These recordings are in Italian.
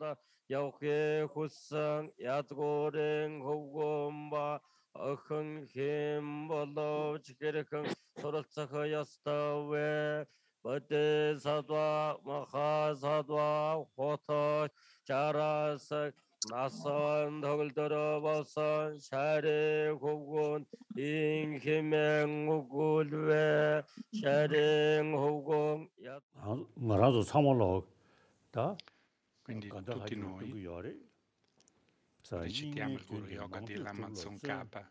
la yauke khusang yadgoren hogomba akhang hem bolo chikirkhang soraltsakha yastawe bate sadwa maha sadwa khoto charasak 나선 덕을 들어봐서 샤레 호군 인기맹 호굴 샤레 호군 나라도 참을로 다 Quindi tutti noi recitiamo il Guru Yoga dell'Amazon K.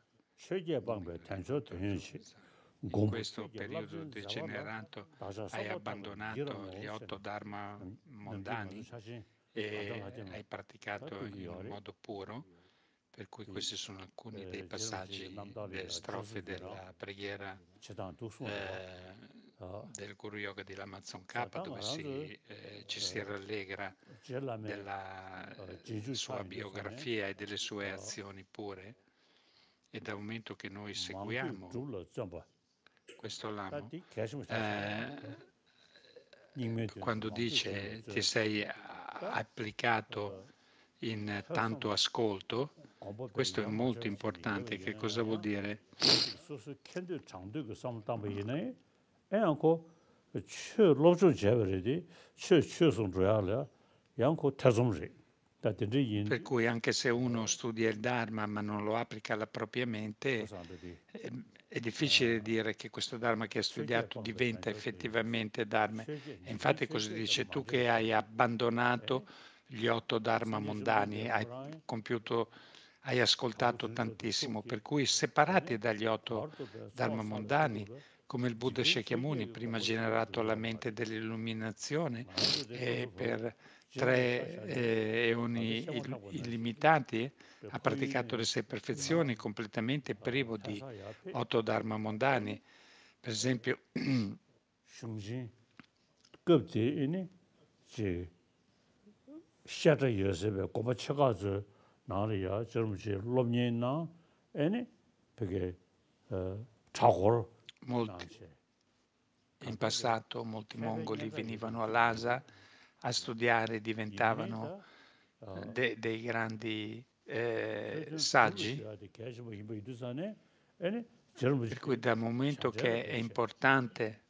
In questo periodo degenerato hai abbandonato gli otto Dharma mondani e hai praticato in modo puro, per cui questi sono alcuni eh, dei passaggi, delle strofe della preghiera eh, del Guru Yoga di Lamazon K, dove si, eh, ci si rallegra della sua biografia e delle sue azioni pure, E dal momento che noi seguiamo questo lama, eh, quando dice ti sei applicato in tanto ascolto, questo è molto importante. Che cosa vuol dire? 애안고 츄 로주 제버리디 츄 츄슨 로얄이야 양고 태좀리 Per cui anche se uno studia il Dharma ma non lo applica alla propria mente, esatto, è difficile eh. dire che questo Dharma che ha studiato diventa effettivamente Dharma. E infatti così dice, tu che hai abbandonato eh. gli otto Dharma mondani, hai compiuto hai ascoltato tantissimo, per cui separati eh? dagli otto Dharma mondani come il Buddha Shakyamuni, prima generato la mente dell'illuminazione e eh, per tre eh, eoni illimitati, ha praticato le sei perfezioni completamente privo di otto dharma mondani. Per esempio, Molti, in passato molti mongoli venivano all'Asa a studiare, diventavano eh, oh. de, dei grandi eh, saggi. Eh, eh, per cui dal momento che è importante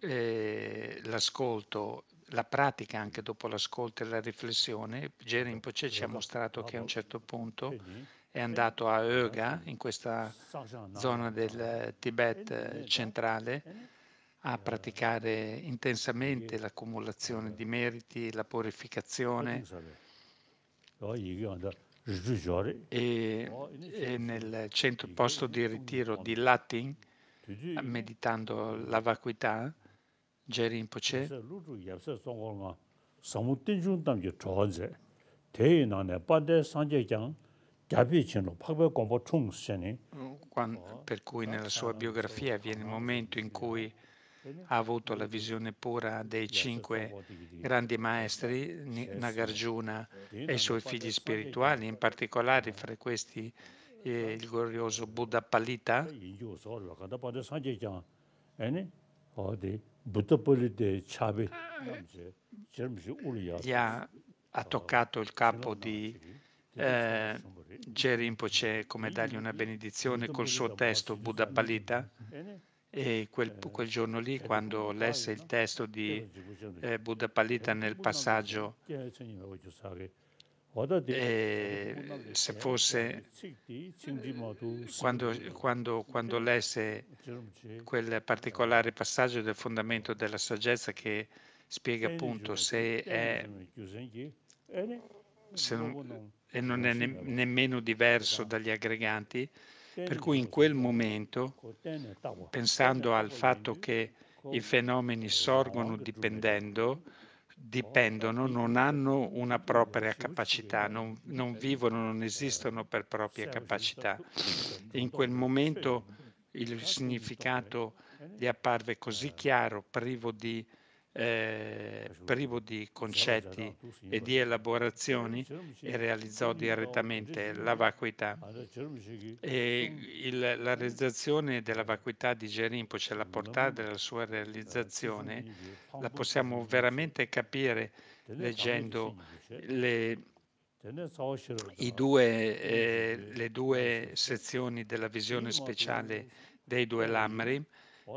eh, l'ascolto, la pratica anche dopo l'ascolto e la riflessione, Gerimpoce ecco, ci ha mostrato che a un certo punto è andato a Öga, in questa zona del Tibet eh, centrale, a eh, praticare intensamente l'accumulazione eh. di meriti, la purificazione. E, e nel centro, posto di ritiro di Latin, meditando la vacuità, Gerimpoce, Mm, oh, per cui nella sua biografia viene il momento in cui ha avuto la visione pura dei cinque grandi maestri, Nagarjuna e i suoi figli spirituali, in particolare fra questi eh, il glorioso Buddha Palita. Gli ha, ha toccato il capo di eh, c'è come dargli una benedizione col suo testo Buddha Palita e quel, eh, quel, giorno lì quando lesse il testo di eh, Buddha Palita nel passaggio e se fosse quando, quando, quando, lesse quel particolare passaggio del fondamento della saggezza che spiega appunto se è se non, e non è ne- nemmeno diverso esatto. dagli aggreganti, per cui in quel momento, pensando al fatto che i fenomeni sorgono dipendendo, dipendono, non hanno una propria capacità, non, non vivono, non eh, esistono per propria capacità. In quel momento il significato eh, gli apparve così eh. chiaro, privo di privo di concetti e di elaborazioni e realizzò direttamente la vacuità. Ah, e il, la realizzazione della vacuità di Gerimpo, cioè la portata della sua eh, realizzazione, la possiamo veramente capire leggendo le, due, eh, le due sezioni della visione speciale dei due Lamri,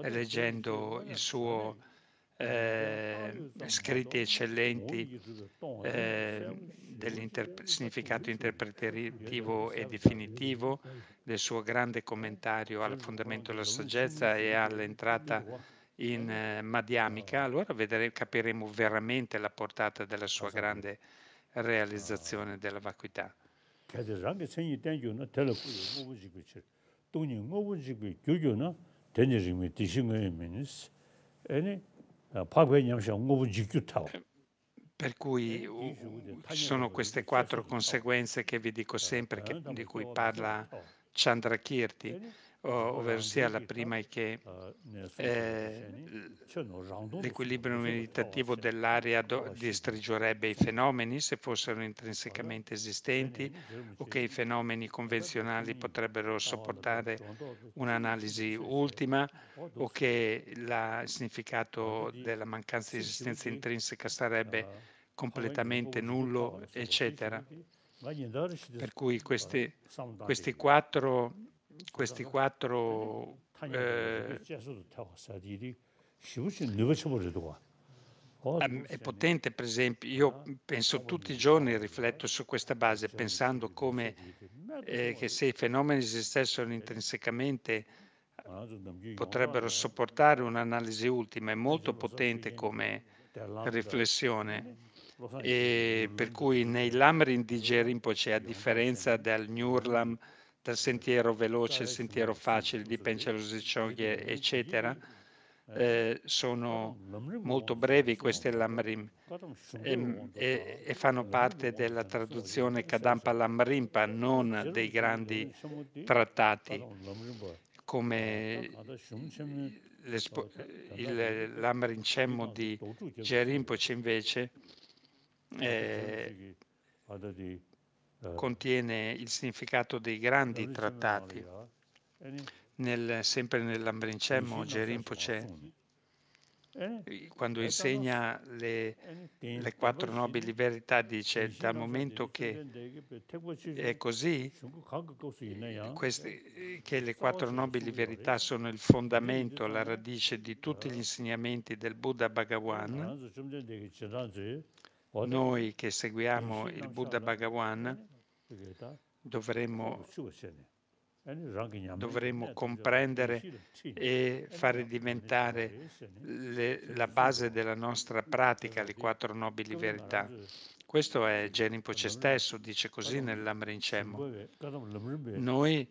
leggendo il eh, suo eh, scritti eccellenti eh, del significato interpretativo e definitivo, del suo grande commentario al fondamento della saggezza e all'entrata in eh, Madhyamika, allora vedere, capiremo veramente la portata della sua grande realizzazione della vacuità. Grazie. Eh, eh, per cui eh, ci sono queste quattro conseguenze che vi dico sempre, che, di cui parla Chandrakirti ovverosia la prima è che eh, l'equilibrio meditativo dell'area do- distruggerebbe i fenomeni se fossero intrinsecamente esistenti o che i fenomeni convenzionali potrebbero sopportare un'analisi ultima o che il significato della mancanza di esistenza intrinseca sarebbe completamente nullo, eccetera. Per cui questi, questi quattro questi quattro eh, ehm, è potente per esempio io ah, penso tutti i giorni rifletto su questa base pensando come eh, diciamo che se i fenomeni esistessero eh, eh. intrinsecamente eh, potrebbero sopportare un'analisi ultima è molto potente come riflessione e per cui nei lamrin di c'è a differenza del Nurlam dal sentiero veloce al sentiero facile di Penchalusiccioghe, eccetera, eh, eh, eh sono molto brevi questi lamrim ehm, e, e, e, fanno parte della traduzione Kadampa Lamrimpa, eh, non dei grandi diciamo trattati come il Cemmo di Gerimpoci invece eh, eh. contiene il significato dei grandi trattati, eh? nel, sempre nell'Ambrencemmo Gerimpoce, eh? quando insegna le, le, quattro nobili verità dice dal momento che è così queste, che le quattro nobili verità sono il fondamento, la radice di tutti gli insegnamenti del Buddha Bhagavan noi che seguiamo il Buddha Bhagavan dovremmo, dovremmo comprendere e fare diventare le, la base della nostra pratica le quattro nobili verità. Questo è Genimpoce stesso, dice così nell'Amrincemmo. Noi,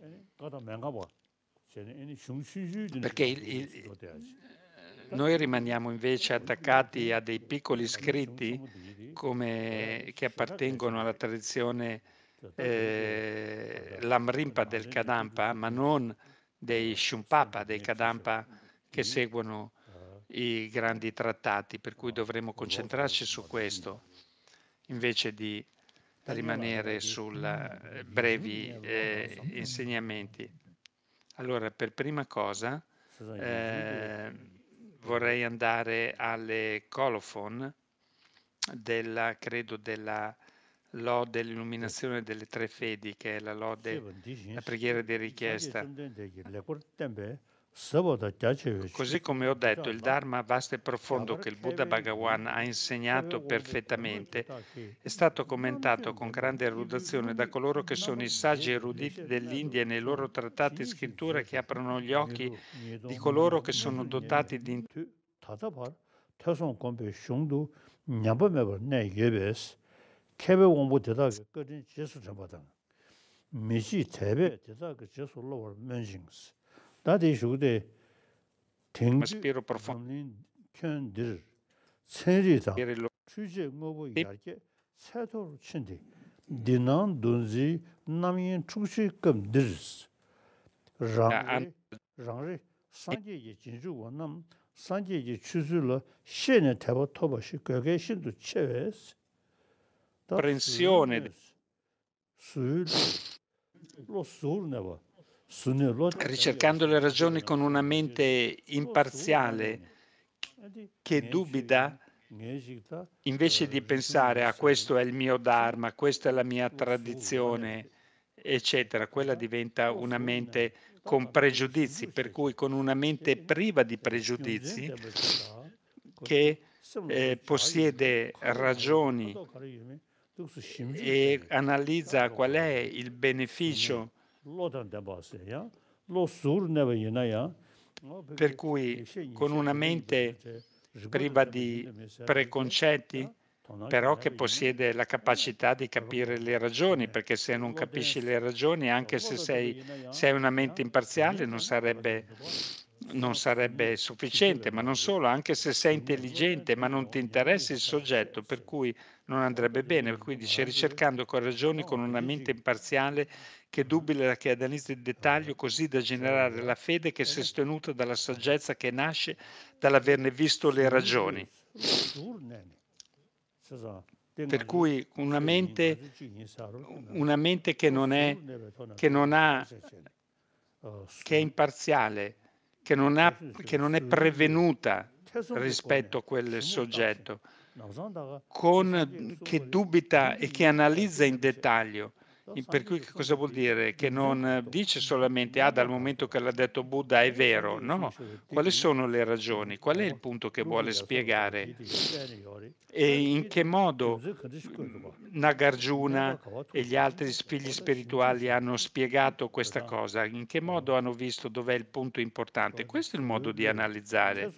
perché il, il, noi rimaniamo invece attaccati a dei piccoli scritti come, che appartengono alla tradizione Certo, eh, l'amrimpa del Kadampa, ma non dei eh, Shumpapa, dei Kadampa che seguono eh. i grandi trattati, per cui dovremmo concentrarci su questo invece di rimanere sui eh, brevi eh, insegnamenti. Allora, per prima cosa eh, vorrei andare alle colophon della, credo, della lode dell'illuminazione delle tre fedi, che è la lode, la preghiera di richiesta. Così come ho detto, il Dharma vasto e profondo che il Buddha Bhagavan ha insegnato perfettamente è stato commentato con grande erudazione da coloro che sono i saggi eruditi dell'India e nei loro trattati e scritture che aprono gli occhi di coloro che sono dotati di intuizione. kebe ombo teta ke kareen jesu chanpa tanga, me chi tebe teta ke jesu lo war menjingsi. Tate shukude, tengi, namlin, kyan diri, tsangri tanga, chujie, ngobo, yarki, tsato ru chindi, dinan, donzi, namien, chungshikam dirisi. Rangri, rangri, sangye ye wanam, ye teba toba shi, prensione. ricercando le ragioni con una mente imparziale che dubita invece di eh, pensare a ah, questo è il mio Dharma, questa è la mia tradizione, eh. eccetera, quella diventa una mente con pregiudizi, per cui con una mente priva di pregiudizi che eh, possiede ragioni e analizza cioè, qual è eh, il beneficio eh. eh. per cui con una mente cioè, priva di preconcetti, però che possiede la capacità di capire le ragioni, perché se non capisci le ragioni, anche se sei, se una mente imparziale, non sarebbe, non sarebbe sufficiente, ma non solo, anche se sei intelligente, ma non ti interessa il soggetto, per cui non andrebbe bene, quindi se ricercando con ragioni, con una mente imparziale che dubbia che analizza il dettaglio così da generare la fede che è sostenuta dalla saggezza che nasce dall'averne visto le ragioni. Per cui una mente, una mente che, non è, che, non ha, che è imparziale, che non, ha, che non è prevenuta rispetto a quel soggetto, con, che dubita e che analizza in dettaglio. Per cui che cosa vuol dire? Che non dice solamente, ah dal momento che l'ha detto Buddha è vero, no? Quali sono le ragioni? Qual è il punto che vuole spiegare? E in che modo Nagarjuna e gli altri figli spirituali hanno spiegato questa cosa? In che modo hanno visto dov'è il punto importante? Questo è il modo di analizzare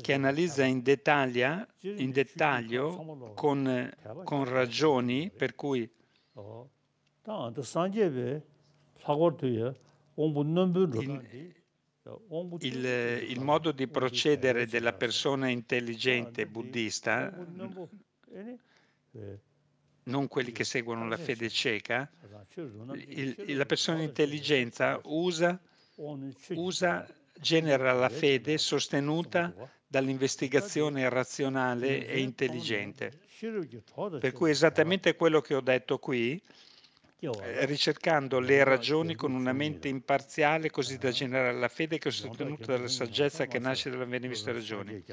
che analizza in, dettaglia, in dettaglio, con, eh, con, ragioni per cui oh, il, il, il modo di procedere della persona intelligente buddista non quelli che seguono la fede cieca, esatto, il, la persona intelligenza usa, usa, genera la fede sostenuta dall'investigazione razionale e intelligente. Per cui esattamente quello che ho detto qui, eh, ricercando le ragioni con una mente imparziale così da eh? generare la fede che è sostenuta dalla saggezza che nasce dall'avvenimento delle ragioni.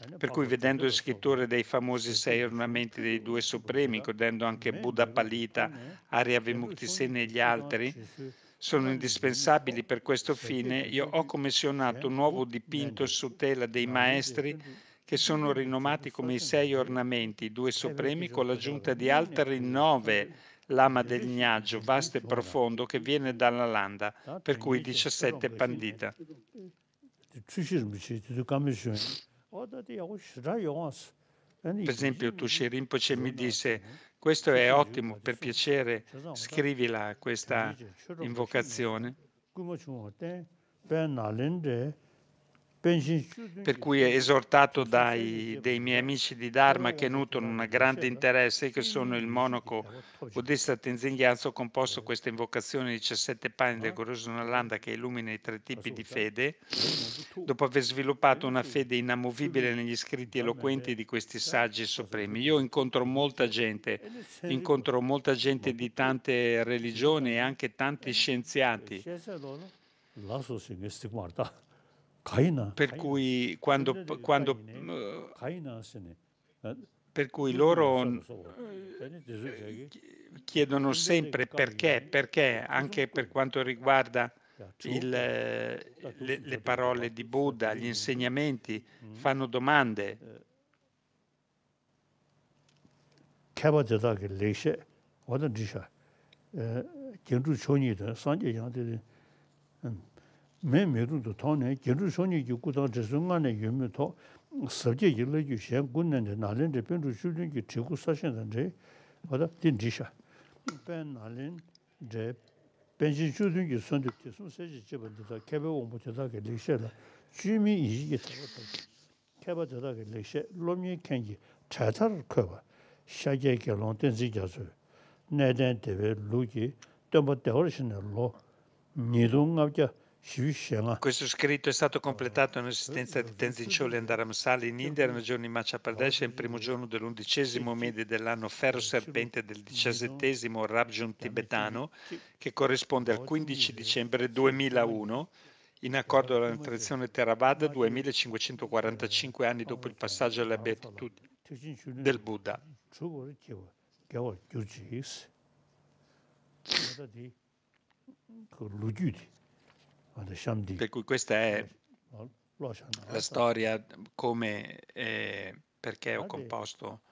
Eh, per cui vedendo il scrittore dei famosi sei ornamenti dei due supremi, includendo anche Buddha Palita, Arya cioè, Vimukhtisena e gli altri, sono indispensabili eh, per questo fine, io ho commissionato eh, un nuovo dipinto su tela dei maestri che sono rinomati come i sei ornamenti, i due supremi, con l'aggiunta di altri nove lama del gnaggio, vasto e profondo, che viene dalla landa, per cui 17 pandita. Per esempio Tushi Rinpoche mi disse questo è ottimo, per piacere scrivila questa invocazione per cui è esortato dai miei amici di Dharma che nutrono un grande interesse, che sono il monaco buddista Tenzin Gyatso, composto questa invocazione di 17 panni del Goroso Nalanda che illumina i tre tipi di fede, dopo aver sviluppato una fede inamovibile negli scritti eloquenti di questi saggi supremi. Io incontro molta gente, incontro molta gente di tante religioni e anche tanti scienziati. Per cui quando, quando eh, per eh, cui cioè, loro chiedono sempre perché, eh, perché anche per quanto riguarda il, le, le, parole di Buddha, gli insegnamenti, mm. fanno domande. mē mē rū tu tō nē, gē rū shōnyi kī kū tāng jēsū ngā nē yō mē tō, sā kē yī lē kī shēng gu nē nē, nā lēn rē pēn rū shū rēng kī chē gu sā shēng tāng rē, wā tā tēn dī nā shū kī yī kī kī, Questo scritto è stato completato in assistenza di Tenzin Choli Andaramsali in India nella giorno di Macha Pradesh il primo giorno dell'undicesimo mese dell'anno ferro serpente del diciassettesimo Rabjun tibetano che corrisponde al 15 dicembre 2001 in accordo alla tradizione Theravada 2545 anni dopo il passaggio alla beatitudine del Buddha. Per cui questa è la storia come eh, perché ho composto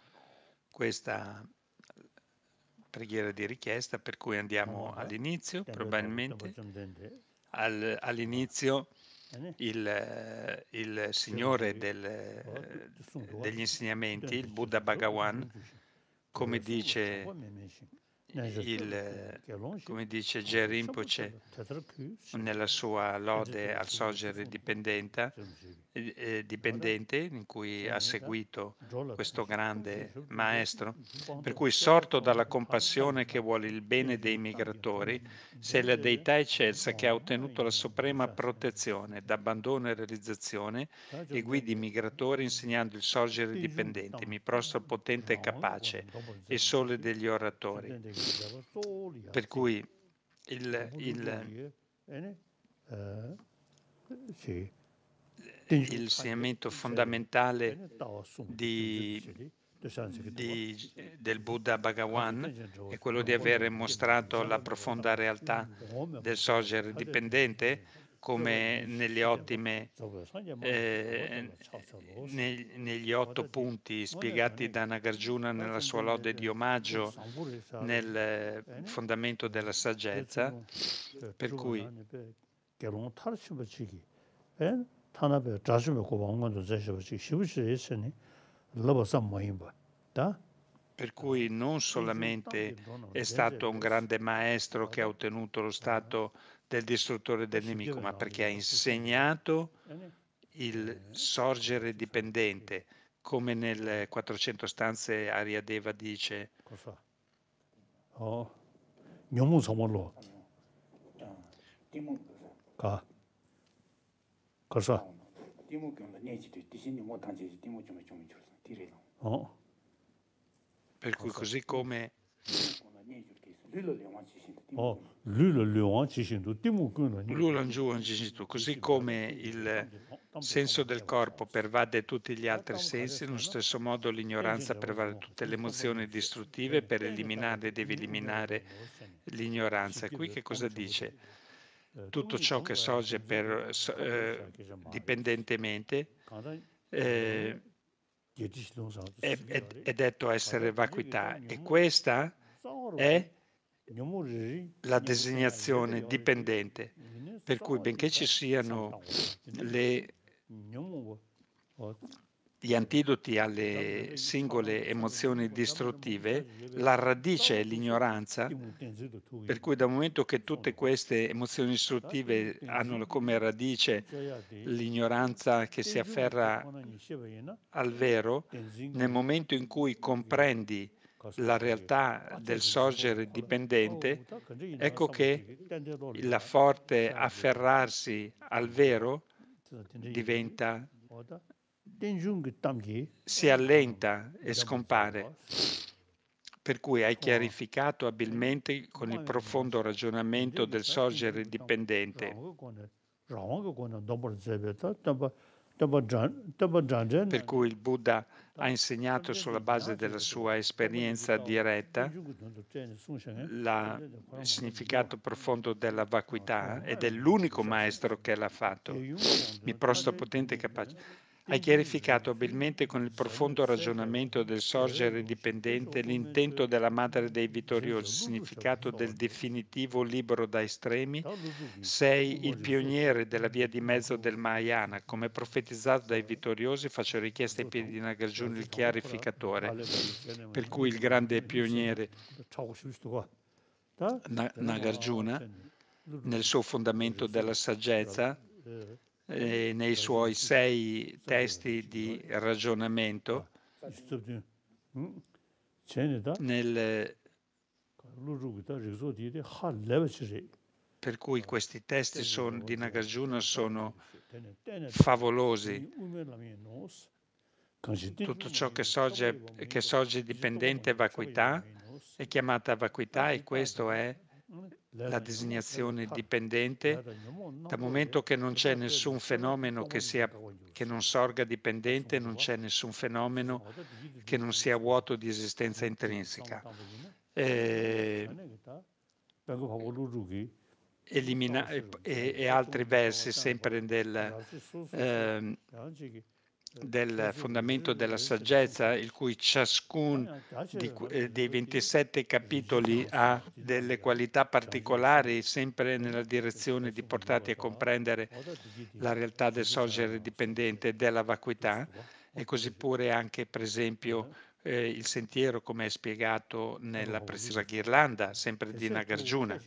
questa preghiera di richiesta, per cui andiamo all'inizio, probabilmente al, all'inizio il, eh, il signore del, degli insegnamenti, il Buddha Bhagavan, come dice eh, il, come dice Rinpoche nella sua lode al Soger dipendente, eh, eh dipendente, in cui ha seguito questo grande maestro, per cui sorto dalla compassione che vuole il bene dei migratori, se la deità eccelsa che ha ottenuto la suprema protezione d'abbandono e realizzazione e guidi i migratori insegnando il sorgere dipendente, mi prostro potente e capace e sole degli oratori. Per cui il, il, eh? Eh, il insegnamento fondamentale di, di, del Buddha Bhagavan è quello di aver mostrato la profonda realtà del soggetto dipendente come nelle ottime, eh, neg, negli otto punti spiegati da Nagarjuna nella sua lode di omaggio nel eh, fondamento della saggezza, per cui per cui non solamente è stato un grande maestro che ha ottenuto lo stato di del distruttore del nemico, ma perché ha insegnato eh, eh. il eh, sorgere dipendente, come nel 400 stanze Deva dice. Per cui così come Oh, così come il senso del corpo pervade tutti gli altri sensi, nello stesso modo l'ignoranza pervade tutte le emozioni distruttive, per eliminare devi eliminare l'ignoranza. E qui che cosa dice? Tutto ciò che sorge per, eh, dipendentemente eh, è, è, è detto essere vacuità e questa è la designazione dipendente, per cui benché ci siano le, gli antidoti alle singole emozioni distruttive, la radice è l'ignoranza, per cui dal momento che tutte queste emozioni distruttive hanno come radice l'ignoranza che si afferra al vero, nel momento in cui comprendi la realtà del sorgere dipendente, ecco che la forte afferrarsi al vero diventa si allenta e scompare. Per cui hai chiarificato abilmente con il profondo ragionamento del sorgere dipendente. Per cui il Buddha ha insegnato sulla base della sua esperienza diretta il significato profondo della vacuità ed è l'unico maestro che l'ha fatto. Il prostopotente capace hai chiarificato abilmente con il profondo ragionamento del sorgere dipendente l'intento della madre dei vittoriosi, il significato del definitivo libero da estremi. Sei il pioniere della via di mezzo del Mahayana, come profetizzato dai vittoriosi, faccio richiesta ai piedi di Nagarjuna il chiarificatore, per cui il grande pioniere Nagarjuna nel suo fondamento della saggezza eh, eh, nei suoi sei testi di ragionamento ah. nel, per cui questi testi son, di Nagarjuna sono favolosi. Tutto ciò che sorge, che sorge dipendente vacuità è chiamata vacuità e questo è la designazione dipendente, dal cioè, momento che non c'è nessun fenomeno che, sia, che non sorga dipendente, non c'è nessun fenomeno che non sia vuoto di esistenza intrinseca. Eh, cioè, elimina- e, e, altri versi sempre del... Eh, del fondamento della saggezza, il cui ciascun di, eh, dei 27 capitoli ha delle qualità particolari, sempre nella direzione di portarti a comprendere la realtà del sorgere dipendente e della vacuità, e così pure anche, per esempio, eh, il sentiero, come è spiegato nella preziosa ghirlanda, sempre di Nagarjuna.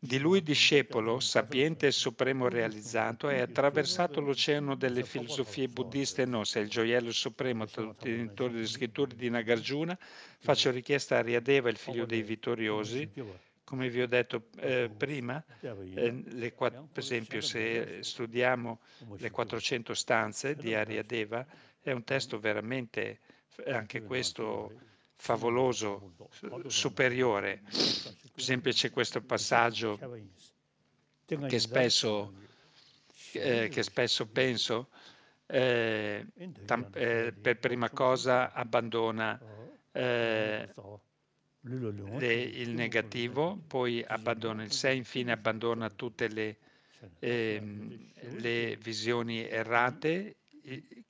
Di lui discepolo, sapiente e supremo realizzato, è attraversato l'oceano delle filosofie buddiste nostre, il gioiello supremo tra tutti i genitori delle scritture di Nagarjuna, faccio richiesta a Riadeva, il figlio dei vittoriosi, come vi ho detto eh, prima, eh, quatt- per esempio se studiamo le 400 stanze di Ariadeva, è un testo veramente, anche questo, favoloso, superiore esempio c'è questo passaggio che spesso, eh, che spesso penso, eh, tam, eh, per prima cosa abbandona oh, eh, le, il negativo, poi abbandona il sé, infine abbandona tutte le, ehm, le visioni errate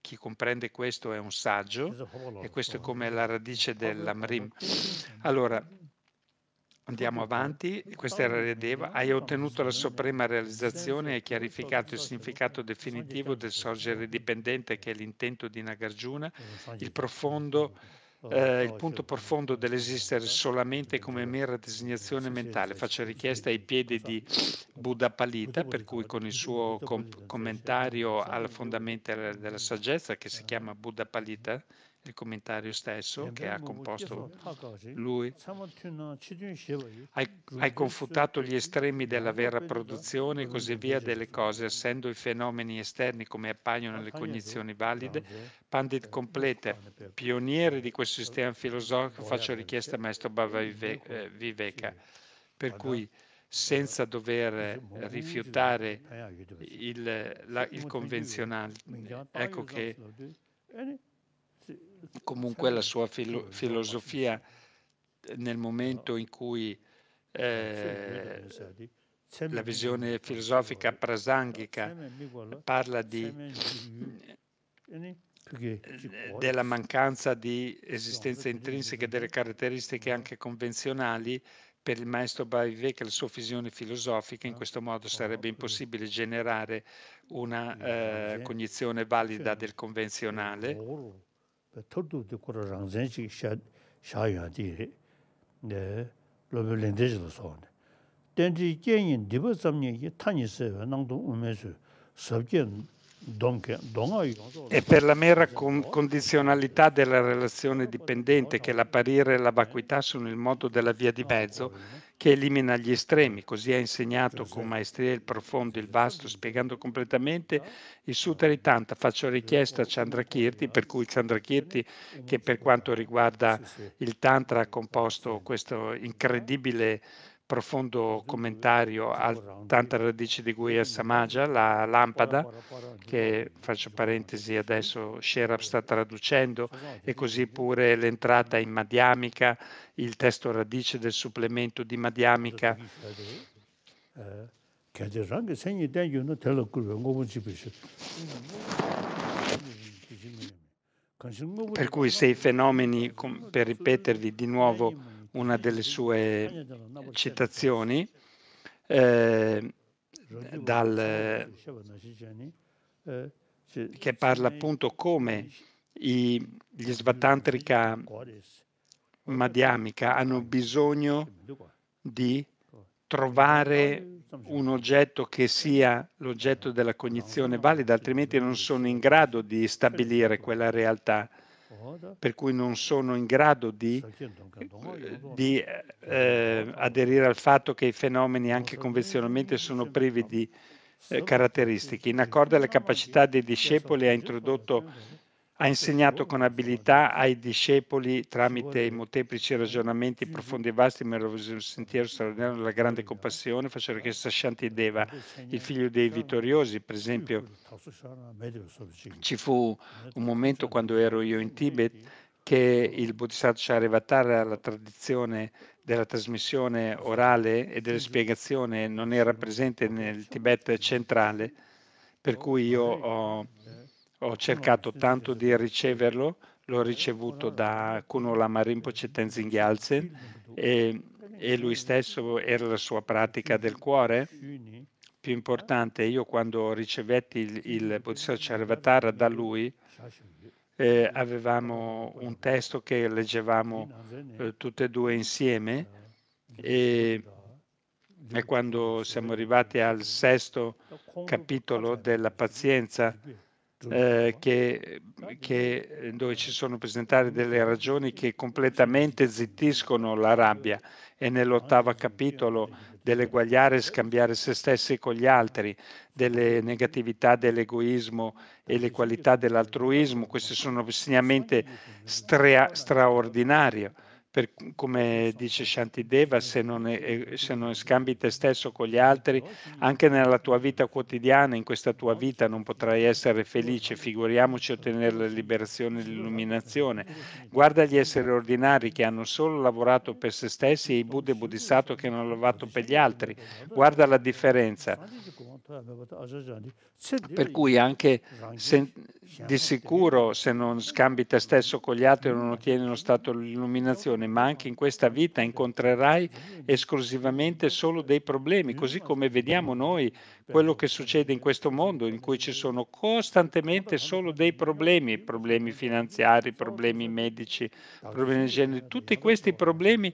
chi comprende questo è un saggio e questo è come la radice dell'amrim. Allora, Andiamo avanti, questa era Redeva, hai ottenuto la suprema realizzazione e hai chiarificato il significato definitivo del sorgere dipendente che è l'intento di Nagarjuna, il, profondo, eh, il punto profondo dell'esistere solamente come mera designazione mentale. Faccio richiesta ai piedi di Buddha Palita, per cui con il suo com- commentario al fondamento della saggezza che si chiama Buddha Palita, il commentario stesso che ha composto lui, hai, hai confutato gli estremi della vera produzione e così via delle cose, essendo i fenomeni esterni come appaiono le cognizioni valide, Pandit eh, Complete, pioniere di questo sistema filosofico, faccio richiesta a Maestro Bhava Viveka, eh, per cui senza dover rifiutare eh, il, la, il convenzionale. Ecco che comunque la sua filo- filosofia nel momento in cui eh, la visione filosofica prasanghica parla di, eh, della mancanza di esistenza intrinseca e delle caratteristiche anche convenzionali, per il maestro Bavivec la sua visione filosofica, in ah, questo modo ah, sarebbe impossibile generare una eh, cognizione valida del convenzionale Ben turdururakota raany yin yangusion siyaaya di lumya lindertzlsawo radha Physical boots and things like e per la mera con- condizionalità della relazione dipendente che l'apparire e la vacuità sono il modo della via di mezzo che elimina gli estremi, così ha insegnato con maestria il profondo, il vasto, spiegando completamente il Sutra Tanta. Faccio richiesta a Chandrakirti, per cui Chandrakirti, che per quanto riguarda il Tantra ha composto questo incredibile profondo commentario a Tanta radice di Guia Samaja, la lampada, che faccio parentesi adesso Sherab sta traducendo, e così pure l'entrata in Madhyamika, il testo radice del supplemento di Madhyamika. Per cui se i fenomeni, per ripetervi di nuovo, una delle sue citazioni eh, dal, che parla appunto come i, gli Svatantrika Madhyamika hanno bisogno di trovare un oggetto che sia l'oggetto della cognizione valida, altrimenti non sono in grado di stabilire quella realtà per cui non sono in grado di, eh, di eh, eh, aderire al fatto che i fenomeni anche convenzionalmente sono privi di eh, caratteristiche. In accordo alle capacità dei discepoli ha introdotto ha insegnato con abilità ai discepoli tramite i molteplici ragionamenti profondi e vasti, meraviglioso sentiero straordinario della grande compassione, facendo che Sashanti Deva, il figlio dei vittoriosi, per esempio, ci fu un momento quando ero io in Tibet che il Bodhisattva Charivatara, la tradizione della trasmissione orale e delle spiegazioni, non era presente nel Tibet centrale, per cui io ho ho cercato tanto di riceverlo, l'ho ricevuto da Kuno Lama Rinpoche e, e lui stesso era la sua pratica del cuore più importante. Io quando ricevetti il, il Bodhisattva Charvatara da lui, eh, avevamo un testo che leggevamo eh, tutte e due insieme eh, e, e quando siamo arrivati al sesto capitolo della pazienza, eh, che, che, dove ci sono presentate delle ragioni che completamente zittiscono la rabbia e nell'ottavo capitolo dell'eguagliare e scambiare se stessi con gli altri, delle negatività dell'egoismo e le qualità dell'altruismo, questi sono segnamenti stra- straordinari per, come dice Shantideva, se non, è, se non scambi te stesso con gli altri, anche nella tua vita quotidiana, in questa tua vita non potrai essere felice, figuriamoci ottenere la liberazione e l'illuminazione. Guarda gli esseri ordinari che hanno solo lavorato per se stessi e i Buddha e Bodhisattva che hanno lavorato per gli altri. Guarda la differenza. Per cui anche se, di sicuro se non scambi te stesso con gli altri non ottieni lo stato dell'illuminazione, ma anche in questa vita incontrerai esclusivamente solo dei problemi, così come vediamo noi quello che succede in questo mondo in cui ci sono costantemente solo dei problemi, problemi finanziari, problemi medici, problemi di genere, tutti questi problemi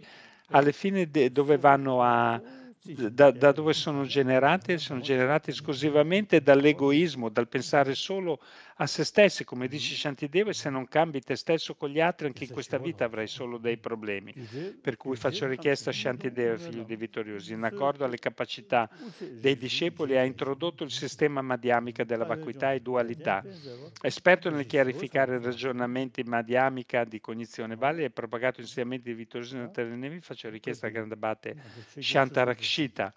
alla fine dove vanno a da, da, dove sono generati? Sono generati esclusivamente dall'egoismo, dal pensare solo a se stessi, come mm-hmm. dice Shantideva, se non cambi te stesso con gli altri, anche in questa vita avrai solo dei problemi. Per cui faccio richiesta a Shantideva, figlio di Vittoriosi, in accordo alle capacità dei discepoli, ha introdotto il sistema madhyamika della vacuità e dualità. Eh, Esperto nel chiarificare ragionamenti madhyamika di cognizione valida e propagato insegnamenti di Vittoriosi ah. nella terra Natalenevi, faccio richiesta al grande abate Shantarakshita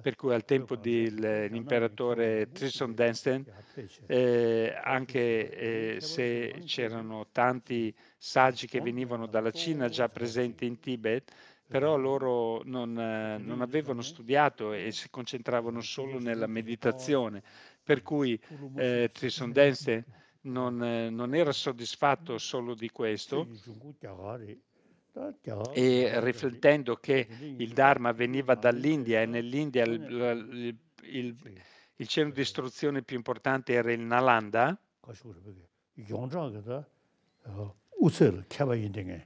per cui al tempo dell'imperatore Tristan Denstein, eh, anche eh, se c'erano tanti saggi che venivano dalla Cina già presenti in Tibet, però loro non, eh, non avevano studiato e si concentravano solo nella meditazione, per cui eh, Tristan Densten non, eh, non era soddisfatto solo di questo e riflettendo che il Dharma veniva dall'India e nell'India il, il, il centro di istruzione più importante era il Nalanda, eh,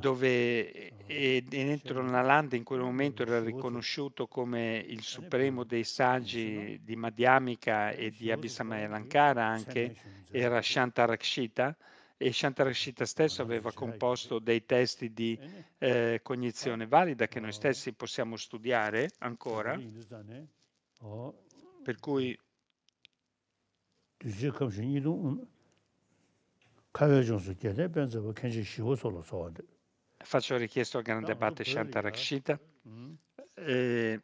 dove eh, dentro Nalanda in quel momento era riconosciuto come il supremo dei saggi di Madhyamika e di Abhisamaya Lankara anche, era Shantarakshita, e Chantal stesso aveva composto dei testi di eh, eh. eh cognizione eh. valida che noi oh. stessi possiamo studiare ancora, oh. per cui faccio richiesta al grande abate Shantarakshita. Mm. Eh,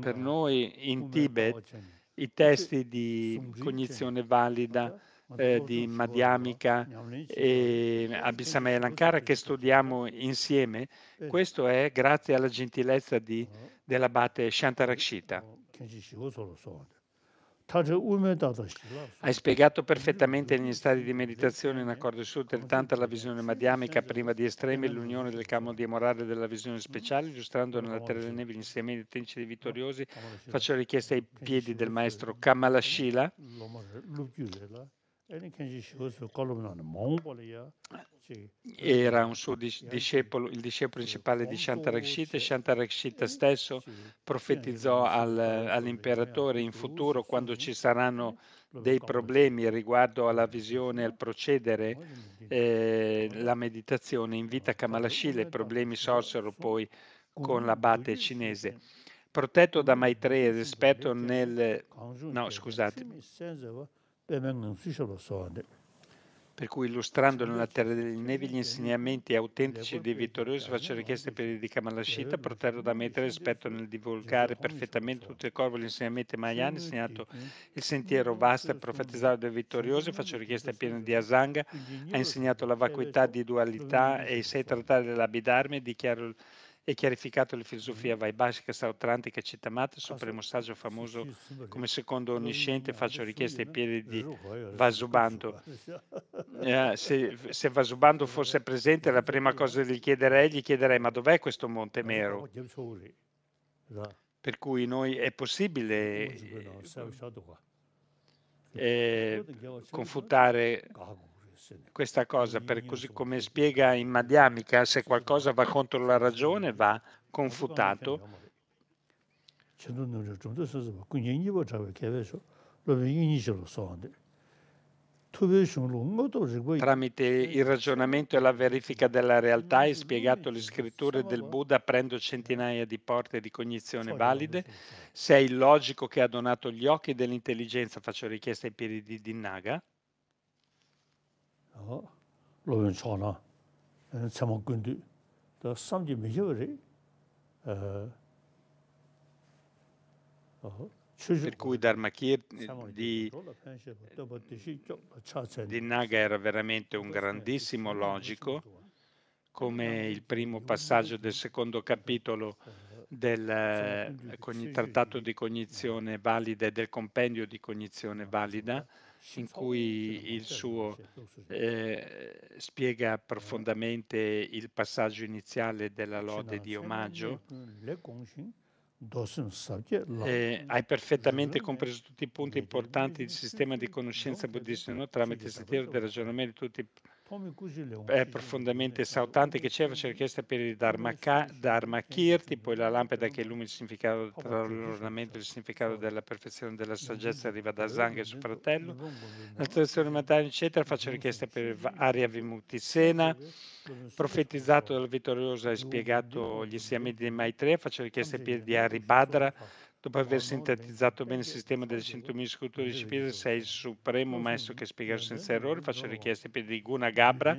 per noi in Tibet i testi di cognizione valida eh, di Madhyamika e Abhisamaya Lankara che studiamo insieme, questo è grazie alla gentilezza di, oh. dell'abate Shantarakshita. Oh, Hai spiegato perfettamente negli stadi di meditazione in accordo soltanto la visione madhyamica prima di estreme l'unione del campo di morale della visione mm. speciale, illustrando nella terra delle nevi l'insegnamento dei tecnici vittoriosi. Faccio richiesta ai piedi del maestro Kamalashila era un suo discepolo, il discepolo principale di Shantarakshita. Shantarakshita stesso profetizzò al, all'imperatore in futuro, quando ci saranno dei problemi riguardo alla visione, al procedere, eh, la meditazione in vita Kamalashila. I problemi sorsero poi con l'abate cinese. Protetto da Maitreya, esperto nel... No, scusatemi per cui illustrando nella terra delle nevi gli insegnamenti autentici dei vittoriosi faccio richieste per il Kamalashita, protetto da mettere rispetto nel divulgare perfettamente tutto il corpo gli insegnamenti mayani, insegnato il sentiero vasto e profetizzato dei vittoriosi, faccio richieste piene di Asanga, ha insegnato la vacuità di dualità e i sei trattati dell'Abhidharma e dichiaro il e chiarificato la filosofia vaibhashika, sautrantica e cittamata, sul primo saggio famoso come secondo onnisciente faccio richiesta ai eh, piedi di Vasubandhu. Eh, se, se Vasubandhu fosse presente, la prima cosa che gli chiederei, gli chiederei ma dov'è questo monte mero? Esatto. Per cui noi è possibile eh, eh confutare questa cosa, per così come spiega in Madhyamika, se qualcosa va contro la ragione va confutato. Tramite eh, il ragionamento e la verifica della realtà è spiegato le scritture del Buddha aprendo centinaia di porte di cognizione valide. Sei il logico che ha donato gli occhi dell'intelligenza, faccio richiesta ai piedi di Dinnaga loyon chana, tsema gundu, da samji meyewa re. Per cui Dharmakir di, di Naga era veramente un grandissimo logico, come il primo passaggio del secondo capitolo del eh, trattato di cognizione valida e del compendio di cognizione valida, in cui il suo eh, spiega eh. profondamente il passaggio iniziale della lode di omaggio. Eh, eh, hai perfettamente compreso tutti i punti importanti del sistema di conoscenza cioè, buddista no, tramite il sentiero del ragionamento di tutti i è profondamente eh, saltante eh, che c'è, c'è eh, richiesta per il Dharmaka, Dharmakirti, poi la lampada che illumina il significato tra l'ornamento e il significato della perfezione della saggezza arriva da Zanga, e suo fratello, la traduzione mentale, eccetera, faccio richiesta per Arya Vimutisena, profetizzato dalla vittoriosa e spiegato gli siamiti di Maitreya, faccio richiesta per di Aribhadra, Dopo aver sintetizzato bene il sistema delle 100.000 sculture di Shakespeare, sei il supremo maestro che spiega senza errori. Faccio richieste per Guna Gabra,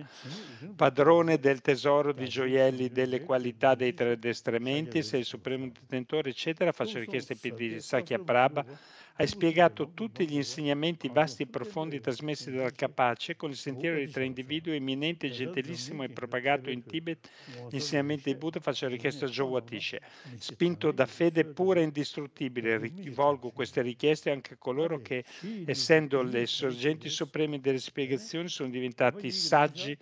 padrone del tesoro di gioielli, delle qualità dei tre addestramenti, sei il supremo detentore, eccetera. Faccio richieste per Sakya Prabha hai spiegato tutti gli insegnamenti vasti e profondi trasmessi dal Capace con il sentiero di tre individui eminente, gentilissimo e propagato in Tibet gli insegnamenti di Buddha faccio richiesta a Jowatisce. Spinto da fede pura e indistruttibile, rivolgo queste richieste anche a coloro che, essendo le sorgenti supreme delle spiegazioni, sono diventati saggi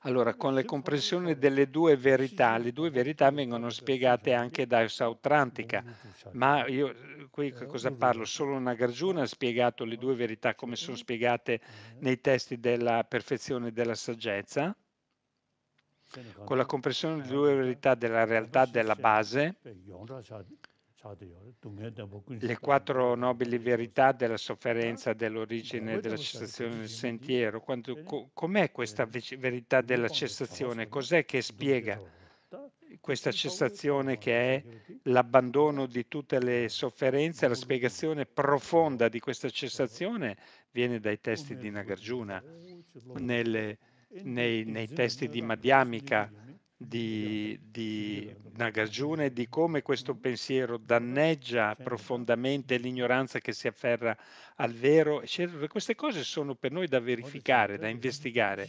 allora, con la comprensione delle due verità, le due verità vengono spiegate anche da Sautrantica, ma io eh, qui eh, cosa parlo? Solo Nagarjuna ha spiegato le due verità come sono spiegate eh. nei testi della perfezione e della saggezza, con la comprensione delle due verità della realtà della base le quattro nobili verità della sofferenza, eh, dell'origine, della cessazione del sentiero. Quando, com'è eh, questa eh, verità della cessazione? Cos'è che spiega questa cessazione che è l'abbandono di tutte le sofferenze? La spiegazione profonda di questa cessazione viene dai testi di Nagarjuna, oh, nelle, nei, nei testi di Madhyamika di, di Nagarjuna e di come questo mm. pensiero danneggia profondamente l'ignoranza che si afferra al vero. Queste cose sono per noi da verificare, da investigare.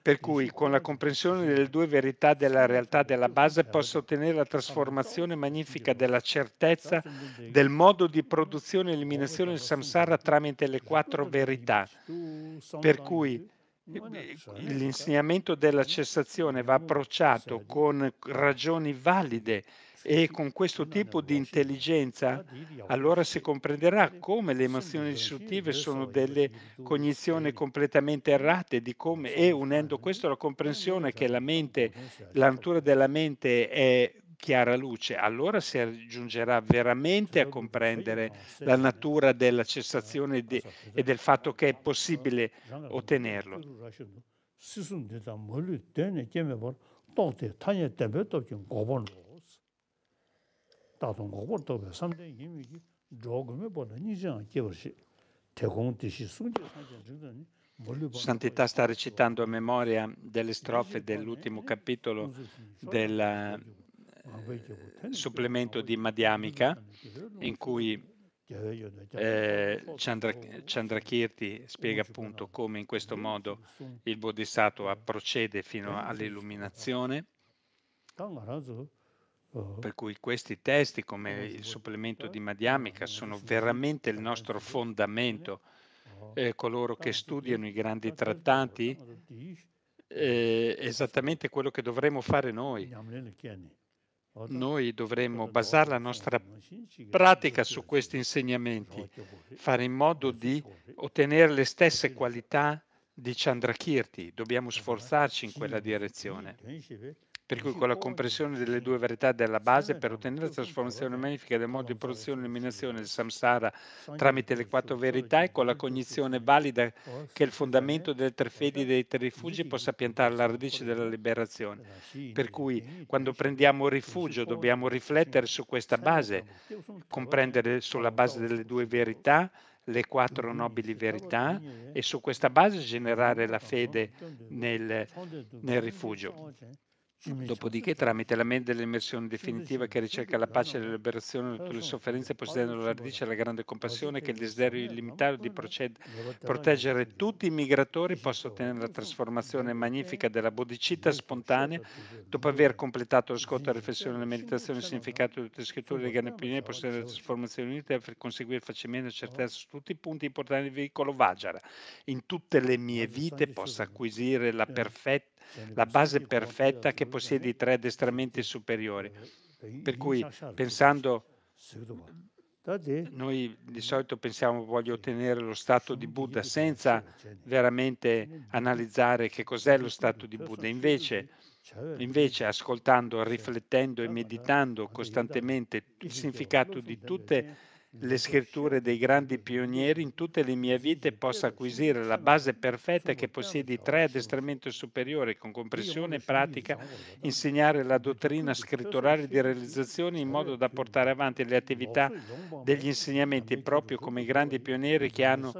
Per cui con la comprensione delle due verità della realtà della base posso ottenere la trasformazione magnifica della certezza del modo di produzione e eliminazione del samsara tramite le quattro verità. Per cui eh? L'insegnamento della cessazione va approcciato con ragioni valide e con questo tipo di intelligenza, allora si comprenderà come le emozioni distruttive sono delle cognizioni completamente errate come, e unendo questo alla eh, eh, comprensione che la esatto, mente, esatto. la natura della mente è chiara luce, allora si giungerà veramente a comprendere la natura della eh, cessazione di, esatto, e del esatto. fatto che è possibile ottenerlo. Santità sta recitando a memoria delle strofe dell'ultimo capitolo della supplemento di Madhyamika in cui eh, Chandra, Chandrakirti spiega appunto come in questo modo il Bodhisattva procede fino all'illuminazione, per cui questi testi come il supplemento di Madhyamika sono veramente il nostro fondamento. Eh, coloro che studiano i grandi trattati, eh, esattamente quello che dovremmo fare noi. Noi dovremmo basare la nostra pratica su questi insegnamenti, fare in modo di ottenere le stesse qualità di Chandrakirti. Dobbiamo sforzarci in quella direzione. Per cui con la comprensione delle due verità della base, per ottenere la trasformazione magnifica del modo di produzione e eliminazione del samsara tramite le quattro verità e con la cognizione valida che il fondamento delle tre fedi e dei tre rifugi possa piantare la radice della liberazione. Per cui quando prendiamo rifugio dobbiamo riflettere su questa base, comprendere sulla base delle due verità le quattro nobili verità e su questa base generare la fede nel, nel rifugio. Dopodiché, tramite la mente dell'immersione definitiva che ricerca la pace e la liberazione da tutte le sofferenze, possedendo la radice della grande compassione che il desiderio illimitato di proced- proteggere tutti i migratori, possa ottenere la trasformazione magnifica della bodhicitta spontanea. Dopo aver completato lo scotto, la riflessione e la meditazione, il significato di tutte le scritture di grande opinioni, possedere la trasformazione unita per conseguire facilmente certezza su tutti i punti importanti del veicolo Vajara. In tutte le mie vite possa acquisire la eh. perfetta la base perfetta che possiede i tre addestramenti superiori. Eh, eh, per cui pensando noi di solito pensiamo voglio ottenere lo stato di Buddha senza veramente analizzare che cos'è lo stato di Buddha. Invece, certo. invece ascoltando, riflettendo e meditando costantemente il significato di tutte le le scritture dei grandi pionieri in tutte le mie vite possa acquisire la base perfetta che possiedi tre addestramento superiore con comprensione e pratica, insegnare la dottrina scritturale di realizzazione in modo da portare avanti le attività degli insegnamenti proprio come i grandi pionieri che hanno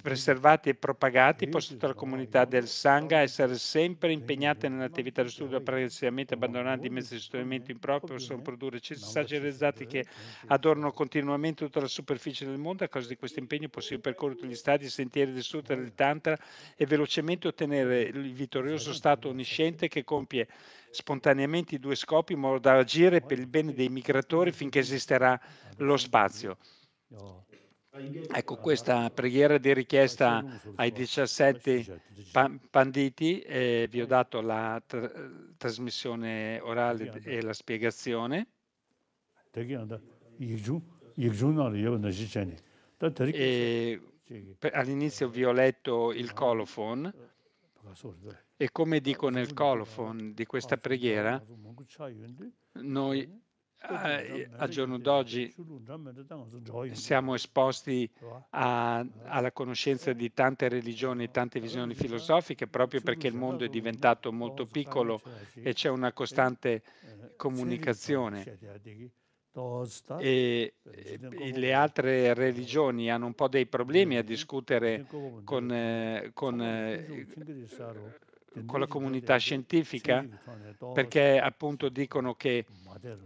preservati e propagati, possa tutta la comunità del Sangha essere sempre impegnata nell'attività di studio progressivamente abbandonando i mezzi di strumento improprio, possono produrre saggi realizzati che adornano continuamente tutta la superficie del mondo, a causa di questo impegno è possibile percorrere gli stadi e sentieri del sutra del tantra e velocemente ottenere il vittorioso stato onnisciente che compie spontaneamente i due scopi in modo da agire per il bene dei migratori finché esisterà lo spazio. Ecco, questa preghiera di richiesta ai 17 panditi, eh, vi ho dato la tra- trasmissione orale e la spiegazione all'inizio vi ho letto il colofon e come dico nel colofon di questa preghiera, noi al ah, eh, giorno d'oggi siamo esposti a, alla conoscenza di tante religioni, tante visioni filosofiche, proprio perché il mondo è diventato molto piccolo e c'è una costante eh, eh, comunicazione e, cioè, e, le altre religioni hanno un po' dei problemi a discutere con, eh, con, eh, eh con, la comunità scientifica perché appunto dicono che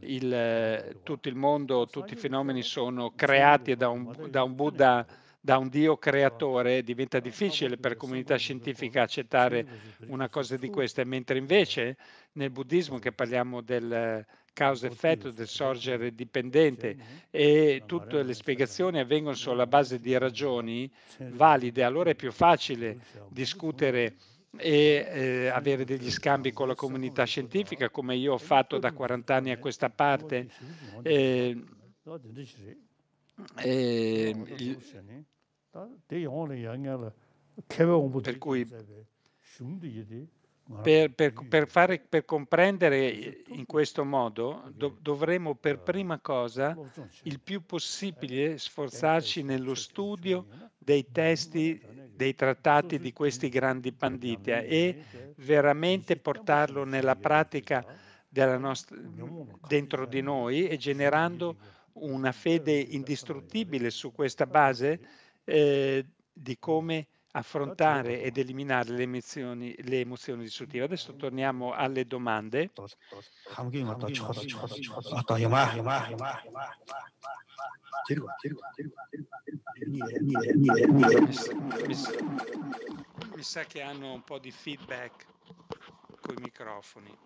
il, tutto il mondo, tutti i fenomeni sono creati da un, da un Buddha da un Dio creatore diventa eh, difficile per la comunità scientifica accettare una cosa di questa, mentre invece nel buddismo che parliamo del causa-effetto, del sorgere dipendente e tutte le spiegazioni avvengono sulla base di ragioni valide, allora è più facile discutere e eh, avere degli scambi con la comunità scientifica come io ho fatto da 40 anni a questa parte. Ehm, ehm, eh, eh, per cui per, per, per, fare, per, comprendere in questo modo dov- dovremo per ah. prima cosa il più possibile sforzarci nello studio dei testi, dei trattati di questi grandi panditi eh, e veramente portarlo nella pratica eh, nostra, dentro di noi e generando una eh, fede indistruttibile su questa ah, base di come affrontare ed eliminare le emozioni, le emozioni distruttive. Adesso torniamo alle domande. Mi sa, mi sa che hanno un po' di feedback con i microfoni.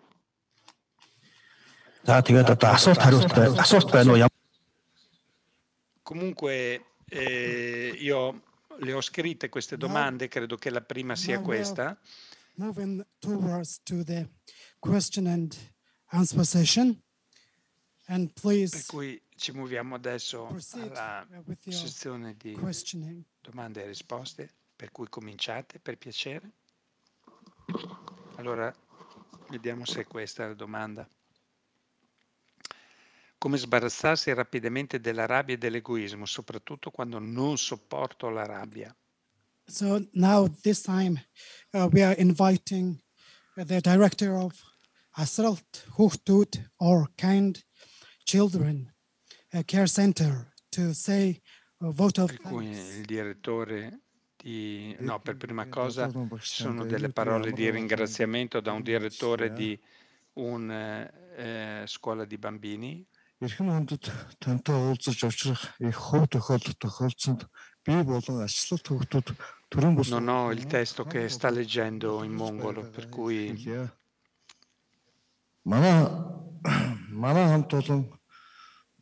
Comunque eh, io le ho scritte queste domande, credo che la prima sia questa. Now towards to the question and answer session. And please per cui ci muoviamo adesso alla sezione di domande e risposte, per cui cominciate per piacere. Allora, vediamo se è questa la domanda come sbarazzarsi rapidamente della rabbia e dell'egoismo, soprattutto quando non sopporto la rabbia. So now this time uh, we are inviting uh, the director of Asralt Hochtut or Kind Children uh, Care Center to say a vote of thanks. Il direttore di no, per prima cosa sono delle parole di ringraziamento da un direttore di una eh, eh, scuola di bambini Эрхэм хүндэд тантай уулзаж уулзах их хөв тохиолдол тохиолдсонд би болон ачлалт хүүхдүүд төрөн бүс Non ho il testo che sta leggendo in mongolo per cui Манай манай хамт олон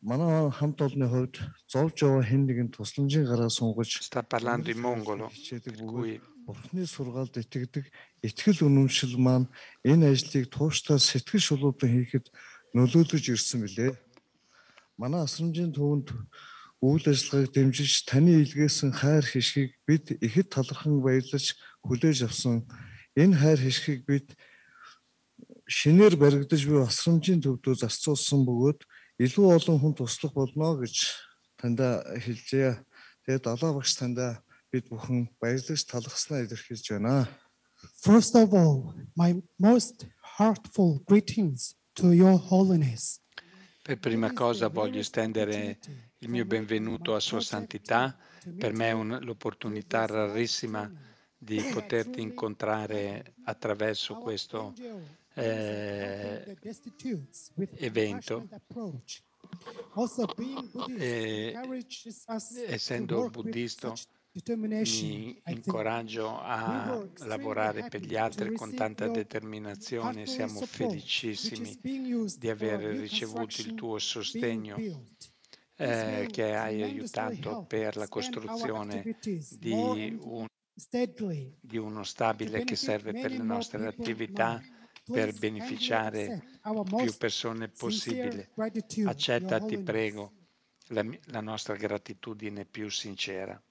манай хамт олонны хувьд зовж яваа хэн нэгэн тусламжийн гараа сунгаж sta parlando in mongolo per cui Бурхны сургаалд итгэдэг итгэл үнэмшил маань энэ ажлыг тууштай сэтгэл шулуудан хийхэд нөлөөлөж ирсэн билээ манай асрамжийн төвөнд үйл ажиллагааг дэмжиж таны илгээсэн хайр хишгийг бид ихэд талархан баярлаж хүлээж авсан. Энэ хайр хишгийг бид шинээр баригдаж буй асрамжийн төвдөө зарцуулсан бөгөөд илүү олон хүн туслах болно гэж танда хэлжээ. Тэгээд далаа багш танда бид бүхэн баярлаж талархснаа илэрхийлж байна. First of all, my most heartfelt greetings to your holiness. Per prima cosa voglio estendere il mio benvenuto a Sua Santità. Per me è un, l'opportunità rarissima di poterti incontrare attraverso questo eh, evento. E, eh, essendo buddista, mi incoraggio a lavorare per gli altri con tanta determinazione. Siamo felicissimi di aver ricevuto il tuo sostegno eh, che hai aiutato per la costruzione di, un, di uno stabile che serve per le nostre attività per beneficiare più persone possibile. Accetta, ti prego, la, la nostra gratitudine più sincera.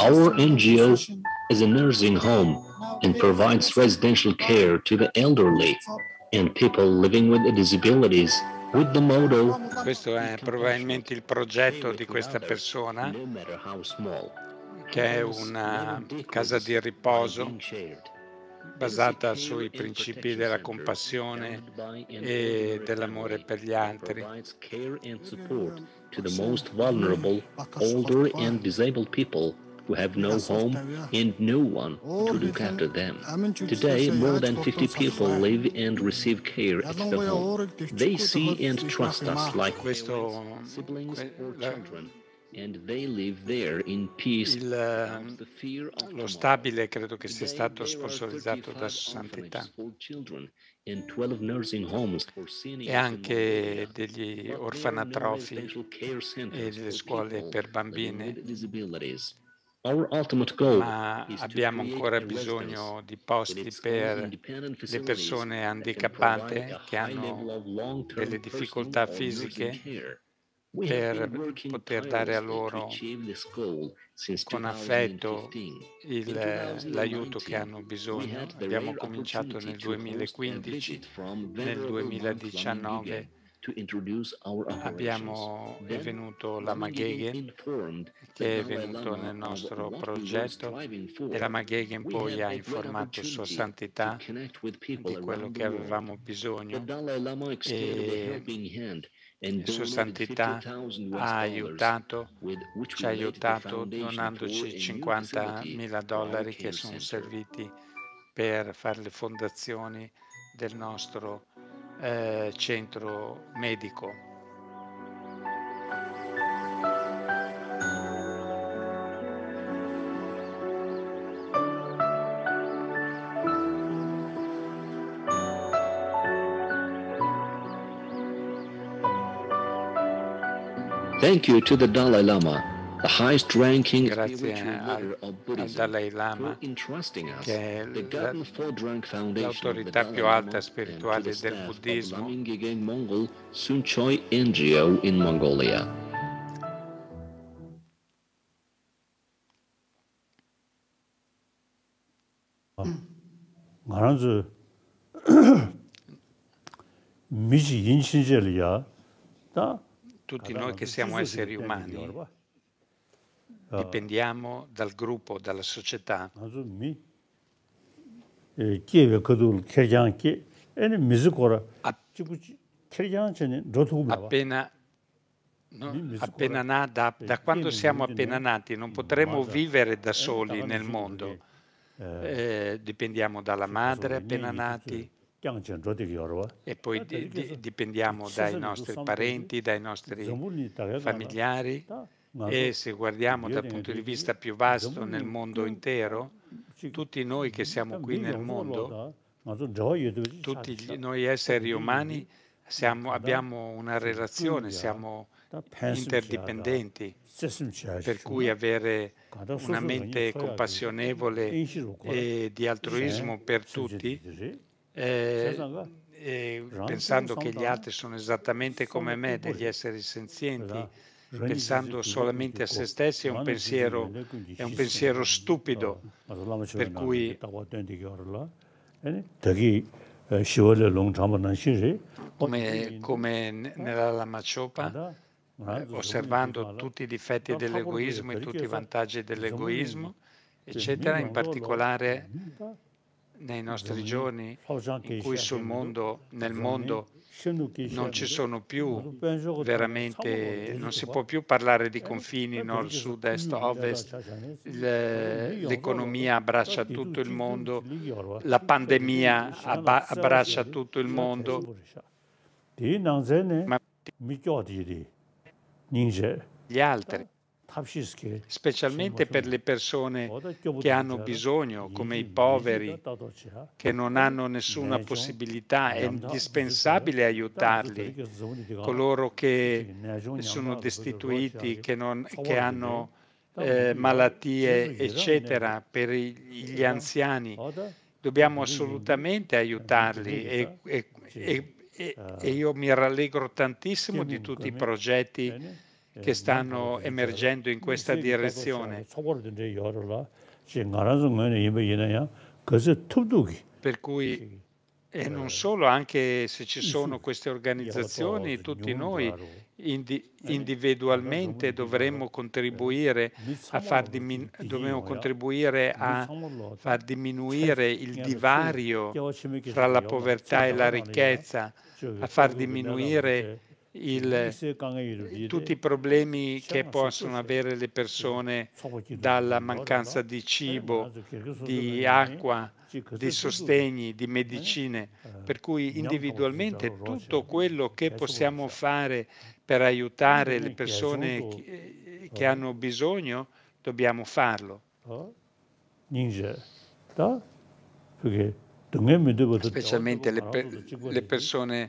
Our NGO is a nursing home and provides residential care to the elderly and people living with disabilities With the Questo è probabilmente il progetto di questa persona, che è una casa di riposo basata sui principi della compassione e dell'amore per gli altri. To the most vulnerable, older and disabled people who have no home and no one to look after them. Today, more than 50 people live and receive care at the home. They see and trust us like parents, siblings, or children. Il, ehm, lo stabile credo che sia stato sponsorizzato da Santità e anche degli orfanatrofi e delle scuole per bambini. Ma abbiamo ancora bisogno di posti per le persone handicappate che hanno delle difficoltà fisiche per poter dare a loro con affetto il, eh, l'aiuto che hanno bisogno. Abbiamo cominciato nel 2015, nel 2019 abbiamo è venuto la Magegen che è venuto nel nostro progetto e la Magegen poi ha informato Sua Santità di quello che avevamo bisogno e e sua santità ha aiutato, ci ha aiutato donandoci 50.000 dollari che sono serviti per fare le fondazioni del nostro eh, centro medico. Thank you to the Dalai Lama the highest ranking grazie al, al Dalai Lama che è l'autorità più alta spirituale del buddismo Mongol, NGO in Mongolia 말한지 tutti noi che siamo esseri umani dipendiamo dal gruppo, dalla società. Appena, no, appena na, da, da, quando siamo appena nati non potremo vivere da eh, soli nel mondo. Eh, eh, dipendiamo dalla madre appena nati, e poi di, di, dipendiamo dai nostri parenti, dai nostri familiari ah, e se guardiamo dal punto di vista più vasto nel mondo intero, tutti noi che siamo qui nel mondo, tutti noi esseri umani siamo, abbiamo una relazione, siamo interdipendenti, per cui avere una mente compassionevole e di altruismo per tutti eh, eh esatto, pensando che gli altri sono esattamente come me, degli esseri senzienti, esatto. pensando solamente a se stessi è un pensiero, è un pensiero stupido, per cui eh, eh, come, come nella Lama Chopa, osservando tutti i difetti dell'egoismo e tutti i vantaggi dell'egoismo, eccetera, in particolare nei nostri giorni in cui mondo, nel mondo non ci sono più veramente, non si può più parlare di eh, confini nord, sud, est, ovest, eh, l'economia abbraccia tutto il mondo, la pandemia abbraccia tutto il mondo. Ma gli altri specialmente per le persone che hanno bisogno, come i poveri, che non hanno nessuna possibilità. È indispensabile aiutarli, coloro che sono destituiti, che, non, che hanno eh, malattie, eccetera, per gli anziani. Dobbiamo assolutamente aiutarli e, e, e, e io mi rallegro tantissimo di tutti i progetti che eh, stanno emergendo in questa direzione. Per cui e eh, non solo, anche se ci sono queste organizzazioni, tutti noi indi- eh, individualmente dovremmo contribuire, dimin- dovremmo contribuire a far diminuire il divario tra la povertà e la ricchezza, a far diminuire il, eh, tutti i problemi che possono avere le persone dalla mancanza di cibo, di acqua, di sostegni, di eh? medicine, eh, per cui individualmente tutto quello che possiamo fare per aiutare le persone che, hanno bisogno, dobbiamo farlo. Specialmente le, le persone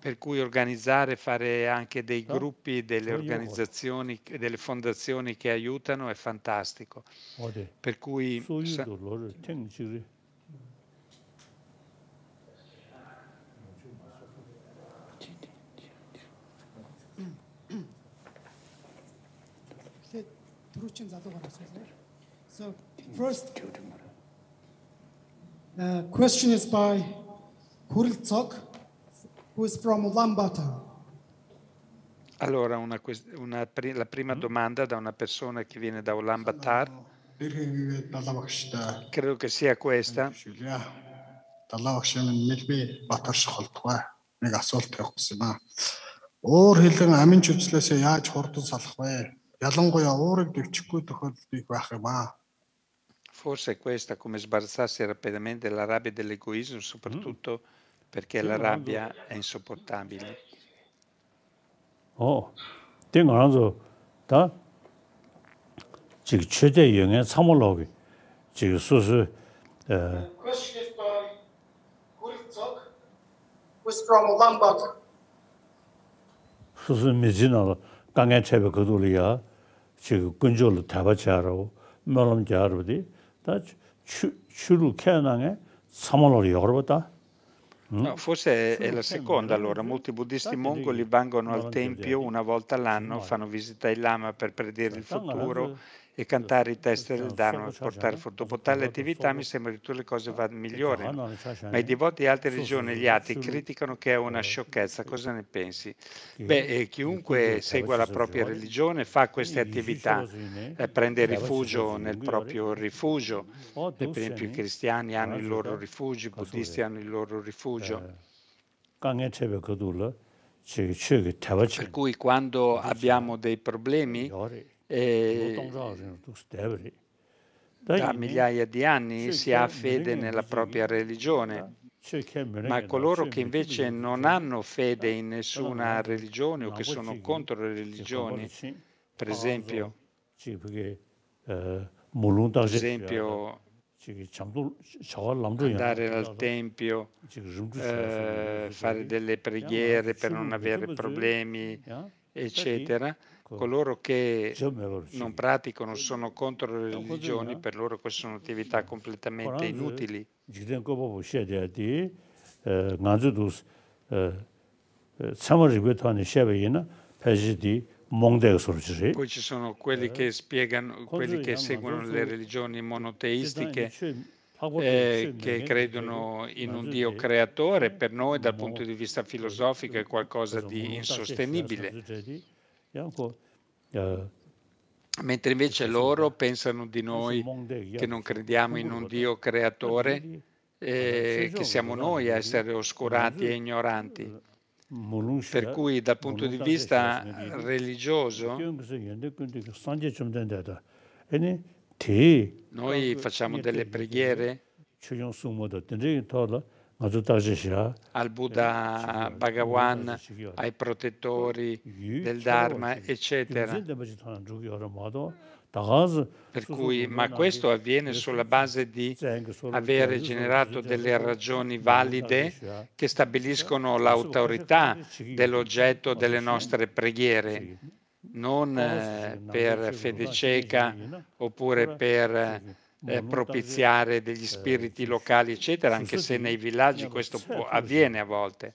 per cui organizzare, fare anche dei no? gruppi, delle Aiuto. organizzazioni, delle fondazioni che aiutano è fantastico. Ode. Per cui... So eh, first uh, question is by Kuril Tsok who's from Ulaanbaatar. Allora, una, una, la prima mm-hmm. domanda da una persona che viene da Ulaanbaatar. Credo che sia questa. нэг асуулт Forse questa come sbarazzarsi rapidamente la rabbia dell'egoismo soprattutto mm. perché la rabbia è insopportabile. Oh, te non so, da? Ci c'è te io ne sono loghi. Ci su su was from Ulaanbaatar. Susan Mizina kanga chebe kuduliya chi kunjol ta ba kenange samalori yorbata. Mm? No, forse è, è la seconda allora. Molti buddisti mongoli vengono al tempio una volta all'anno, fanno visita ai lama per predire il futuro e cantare i testi del Dharma, portare fotopontare tale attività mi sembra che tutte le cose ah, vadano migliori. Ma i devoti di altre religioni gli altri criticano che è una eh, sciocchezza, cosa ne pensi? Beh, eh, chiunque segua la propria religione fa queste attività, eh, prende rifugio nel proprio rifugio, per oh, esempio i cristiani hanno il loro rifugio, i buddisti hanno il loro rifugio. Per cui quando abbiamo dei problemi da migliaia di anni si ha fede nella propria religione, ah, ma coloro che invece non hanno fede in eh, eh, nessuna eh, religione o che sono contro le religioni, per ah, esempio, per esempio andare al tempio, fare delle preghiere per non avere problemi, eccetera. Coloro che non praticano sono contro le religioni, per loro queste sono attività completamente inutili. Poi ci sono quelli che, spiegano, quelli che seguono le religioni monoteistiche eh, che credono in un Dio creatore, per noi dal punto di vista filosofico è qualcosa di insostenibile bianco. Eh, Mentre invece loro pensano di noi che non crediamo in un Dio creatore, eh, eh che siamo noi a essere oscurati e ignoranti. Eh, per cui dal punto di vista religioso, noi facciamo delle preghiere al eh, Buddha Bhagavan, ai protettori del Dharma, eccetera. Per cui, ma questo avviene sulla base di avere cioè, generato delle ragioni valide che stabiliscono l'autorità dell'oggetto delle nostre preghiere, non eh, per fede cieca oppure per eh, propiziare degli eh, spiriti locali, eccetera, anche se nei villaggi questo può, certo, avviene a volte.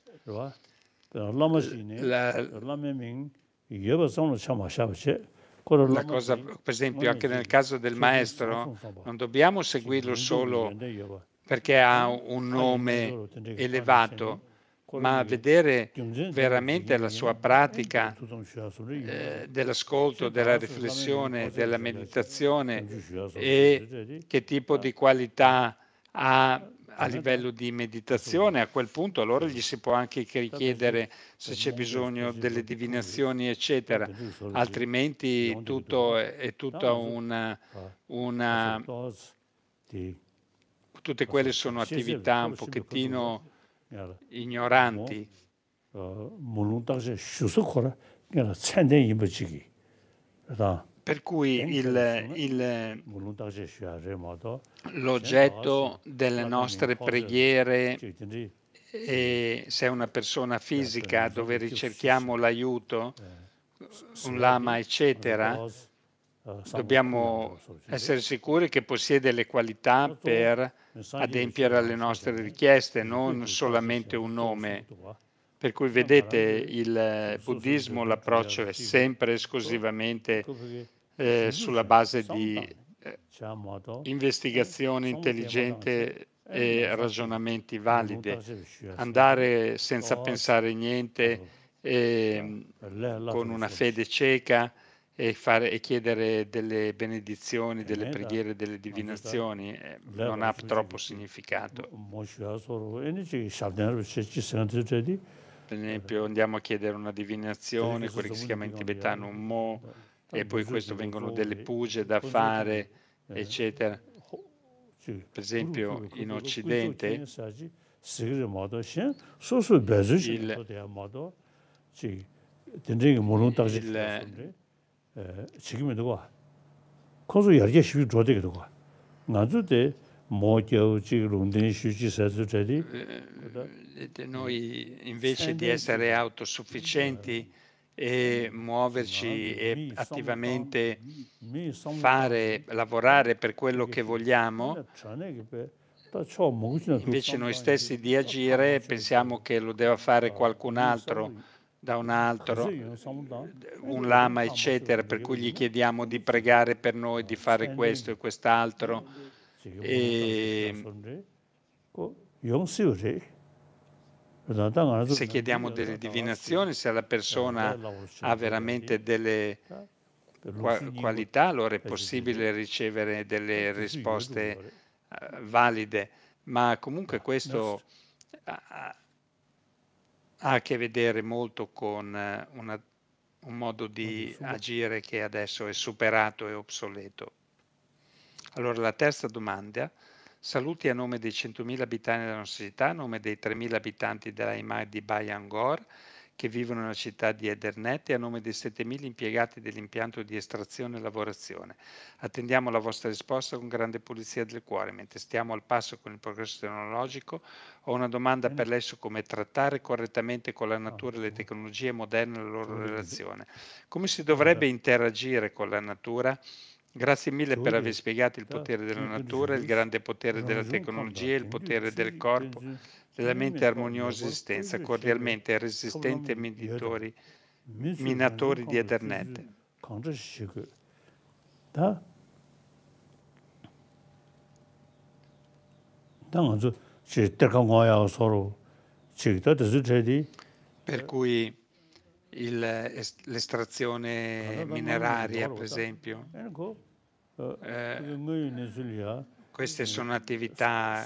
La, cosa, per esempio, anche nel caso del maestro, non dobbiamo seguirlo solo perché ha eh, un ah, nome ah, elevato, ma vedere veramente la sua pratica eh, eh dell'ascolto, della riflessione, della meditazione e cioè, che tipo ah. di qualità ha a ah, ah, livello di meditazione, a quel punto allora gli si può anche richiedere se c'è bisogno delle divinazioni, eccetera, altrimenti tutto è tutta una, una tutte quelle sono attività un pochettino ignoranti. Eh, per cui il, il, eh, l'oggetto delle nostre preghiere è, se è una persona fisica eh, dove ricerchiamo l'aiuto, un lama eccetera, eh, Dobbiamo essere sicuri che possiede le qualità per adempiere alle nostre richieste, non solamente un nome. Per cui ah, vedete il buddismo, l'approccio è sempre esclusivamente eh, sulla base di eh, diciamo, investigazione intelligente eh, e ragionamenti validi. Andare senza pensare niente eh, ehm, con una fede cieca e, fare, e chiedere delle benedizioni, eh, delle preghiere, delle divinazioni eh, non ha troppo significato. Per esempio andiamo a chiedere una divinazione, quello che si chiama in tibetano un mo, e poi questo vengono delle puge da fare, eh. eccetera. Oh, per esempio in Occidente il, cioè, il 지금이 누구 콘수 열게 십이 조되게 누구 나주데 mochiauci, rundini, sciuci, sassucedi. Noi invece di essere autosufficienti e muoverci e attivamente fare, lavorare per quello che vogliamo, eh, invece noi stessi di agire pensiamo che lo deve fare ah, qualcun altro da un altro, un eh, lama, diciamo, eccetera, per cui gli chiediamo di pregare per noi, di fare questo e quest'altro. E se chiediamo delle divinazioni, se la persona eh, ha veramente delle eh, qualità, allora è possibile ricevere delle risposte valide, ma comunque questo ha a che vedere molto con eh, una, un modo di agire che adesso è superato e obsoleto. Allora la terza domanda, saluti a nome dei 100.000 abitanti della nostra città, a nome dei 3.000 abitanti della IMAI di Bayangor, che vivono nella città di Edernet e a nome dei 7.000 impiegati dell'impianto di estrazione e lavorazione. Attendiamo la vostra risposta con grande pulizia del cuore. Mentre stiamo al passo con il progresso tecnologico, ho una domanda per lei su come trattare correttamente con la natura e le tecnologie moderne la loro relazione. Come si dovrebbe interagire con la natura? Grazie mille per aver spiegato il potere della natura, il grande potere della tecnologia, il potere del corpo della mente armoniosa esistenza, cordialmente resistente meditori, minatori di Ethernet. Per cui l'estrazione mineraria, per esempio, eh, queste sono attività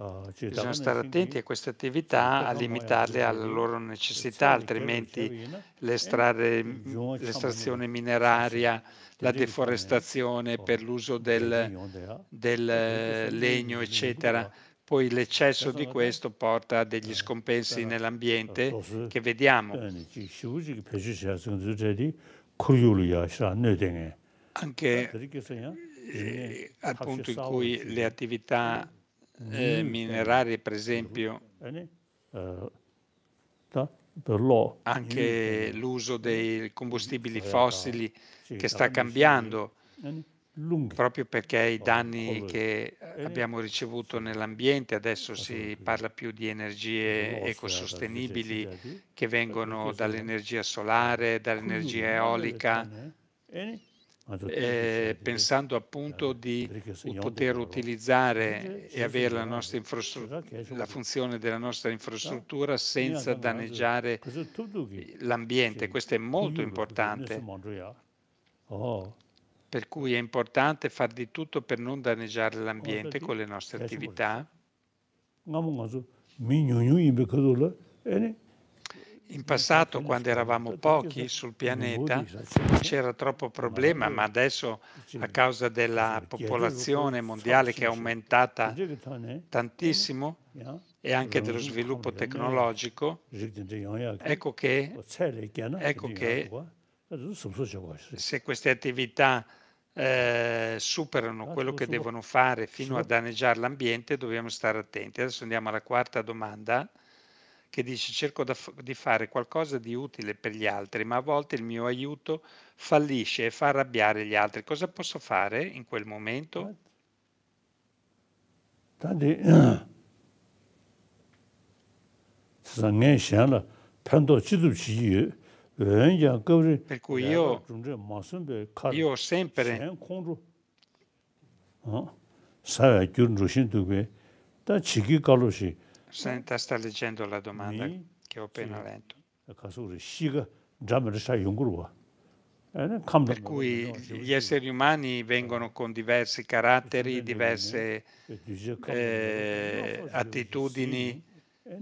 Ah, Bisogna stare attenti a queste attività, certo, a limitarle alle loro necessità, altrimenti l'estrazione mineraria, la deforestazione per l'uso del, del legno, eccetera. Poi l'eccesso di questo porta a degli eh, scompensi nell'ambiente certo, che vediamo. Anche eh, al punto in cui le attività eh, minerari, per esempio, eh, eh, anche l'uso dei combustibili fossili che sta cambiando eh, proprio perché i danni che abbiamo ricevuto nell'ambiente, adesso si parla più di energie ecosostenibili che vengono dall'energia solare, dall'energia eolica eh, pensando appunto eh, di poter utilizzare mhm. e avere la, nostra la funzione della nostra infrastruttura senza danneggiare l'ambiente. Questo è molto importante. Oh. Per cui è importante far di tutto per non danneggiare l'ambiente con le nostre attività. In passato, quando eravamo pochi sul pianeta, c'era troppo problema, ma adesso, a causa della popolazione mondiale che è aumentata tantissimo e anche dello sviluppo tecnologico, ecco che, ecco che se queste attività eh, superano quello che devono fare fino a danneggiare l'ambiente, dobbiamo stare attenti. Adesso andiamo alla quarta domanda che dice cerco di fare qualcosa di utile per gli altri, ma a volte il mio aiuto fallisce e fa arrabbiare gli altri. Cosa posso fare in quel momento? Tadi eh, per cui io, io sempre eh, sai che 다 지기 갈로시 Senta, sta leggendo la domanda che ho appena letto. Eh, per cui gli esseri umani vengono con diversi caratteri, diverse eh, eh attitudini. Eh,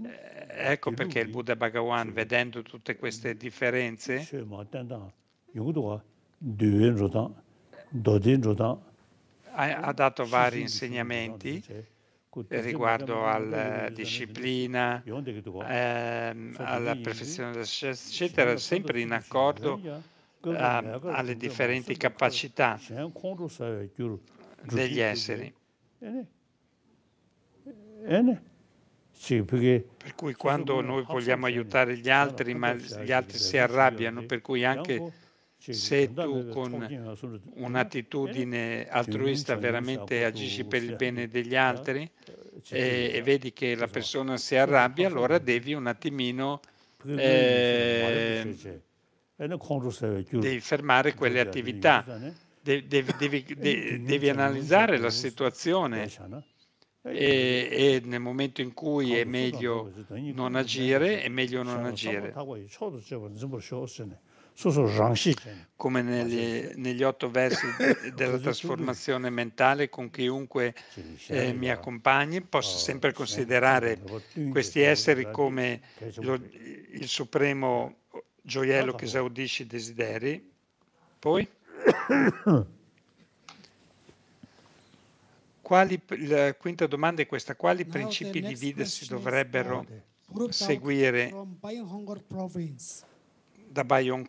ecco perché il Buddha Bhagavan, vedendo tutte queste mm. differenze, ha dato vari insegnamenti eh, riguardo ehm, alla disciplina, ehm, alla perfezione, eccetera, sempre in accordo a, alle differenti capacità degli esseri. Eh, eh, per cui quando noi vogliamo aiutare gli altri, ma gli altri si arrabbiano, per cui anche se tu con un'attitudine eh, altruista veramente agisci per il bene degli eh, altri eh, e, e esatto, vedi che la esatto. persona si arrabbia, allora devi un attimino eh, devi fermare quelle attività, devi, devi, devi, devi analizzare la situazione e, e, nel momento in cui è meglio non agire, è meglio non agire come negli, negli otto versi della trasformazione mentale con chiunque eh, mi accompagni, posso sempre considerare questi esseri come lo, il supremo gioiello che esaudisci i desideri. Poi? Quali, la quinta domanda è questa, quali principi di vita si dovrebbero seguire? da bayon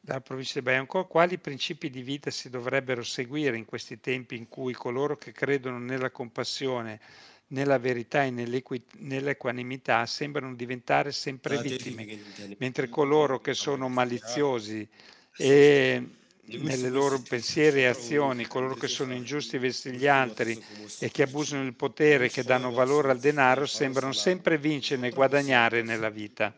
dalla provincia di bayon quali principi di vita si dovrebbero seguire in questi tempi in cui coloro che credono nella compassione, nella verità e nell'equanimità sembrano diventare sempre ah, vittime, mentre coloro che sono maliziosi e nelle loro pensieri e azioni coloro che sono ingiusti verso gli altri e che abusano del potere, che danno valore al denaro, sembrano sempre vincere e guadagnare nella vita.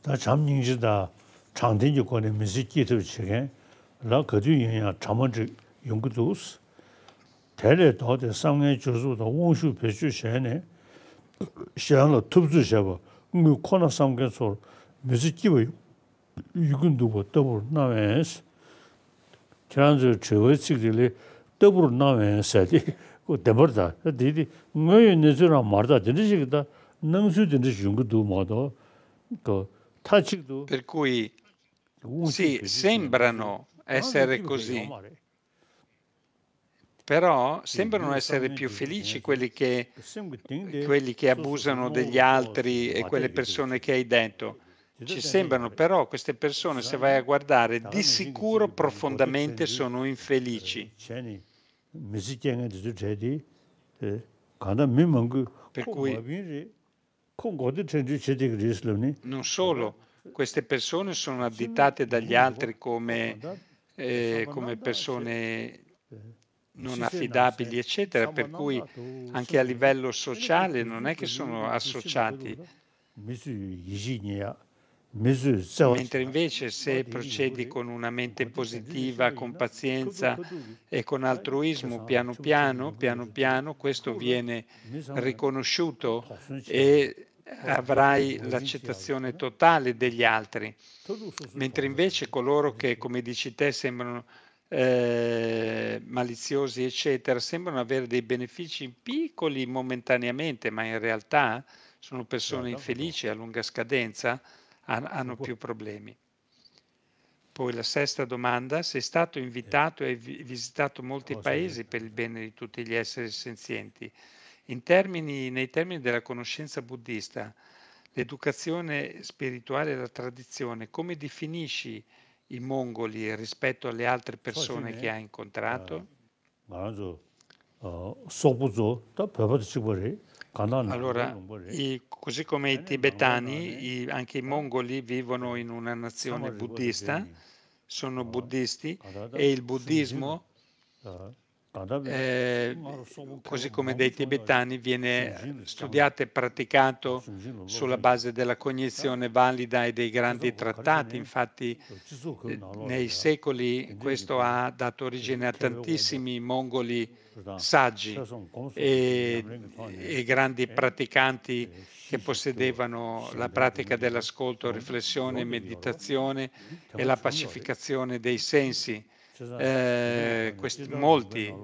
다 tere 상의 samgen chuzu da wongshu pechu shayne, shayangla tubzu shayba, ngu kona samgen sor, mizi kiwa yugundubo dabur nawayans, kiranzu chewe chigdili Per cui, sì, sembrano essere così, però sembrano essere più felici eh, quelli che, quelli che abusano degli altri e quelle persone che hai detto. Ci sembrano però queste persone, se vai a guardare, di sicuro profondamente sono infelici. Eh, eh, per cui non solo, queste persone sono additate dagli altri come, eh, come persone non affidabili, eccetera, per cui anche a livello sociale non è che sono associati. Mentre invece se procedi con una mente positiva, con pazienza e con altruismo, piano piano, piano piano, questo viene riconosciuto cioè, e diciamo, eh, avrai eh, eh, l'accettazione totale degli altri. Mentre invece coloro che, come dici te, sembrano eh, maliziosi, eccetera, sembrano avere dei benefici piccoli momentaneamente, ma in realtà sono persone infelici a lunga scadenza, hanno più problemi. Poi la sesta domanda, sei stato invitato e hai visitato molti oh, paesi per il bene di tutti gli esseri senzienti. Termini, nei termini della conoscenza buddista, l'educazione spirituale e la tradizione, come definisci i mongoli rispetto alle altre persone che ha incontrato? Eh, eh, allora, i, così come i eh, tibetani, i, anche i mongoli vivono in una nazione buddista, sono buddisti e il buddismo Ah, eh, così come dei tibetani, viene studiato e praticato sulla base della cognizione valida e dei grandi trattati. Eh? Infatti eh, nei eh, secoli questo ha dato origine a tantissimi mongoli esatto. saggi cioè, e, e grandi praticanti che possedevano la pratica dell'ascolto, riflessione, meditazione e la pacificazione dei sensi eh, questi, molti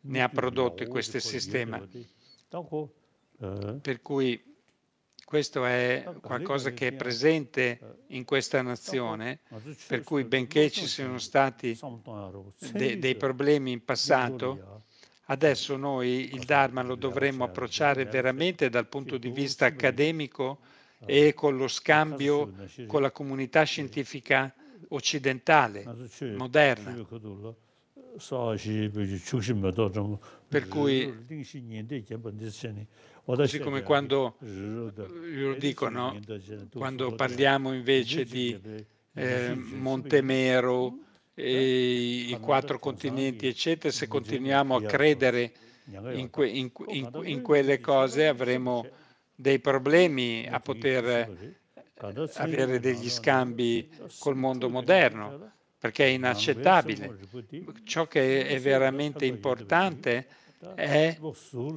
ne ha prodotti questo sistema. Eh? Per cui questo è qualcosa che è presente eh. in questa nazione, per cui benché ci siano stati de dei problemi in passato, adesso noi il Dharma lo dovremmo approcciare veramente dal punto di vista accademico ah. e con lo scambio con la comunità scientifica occidentale, moderna. Ecco per cui, così come quando, lo dicono, quando parliamo invece di eh, Montemero, mm? eh? i quattro continenti, eccetera, se continuiamo a credere in, que, oh, in, in, in quelle cose avremo cioè dei problemi a poter avere degli scambi col mondo moderno, perché è inaccettabile. Ciò che è veramente importante è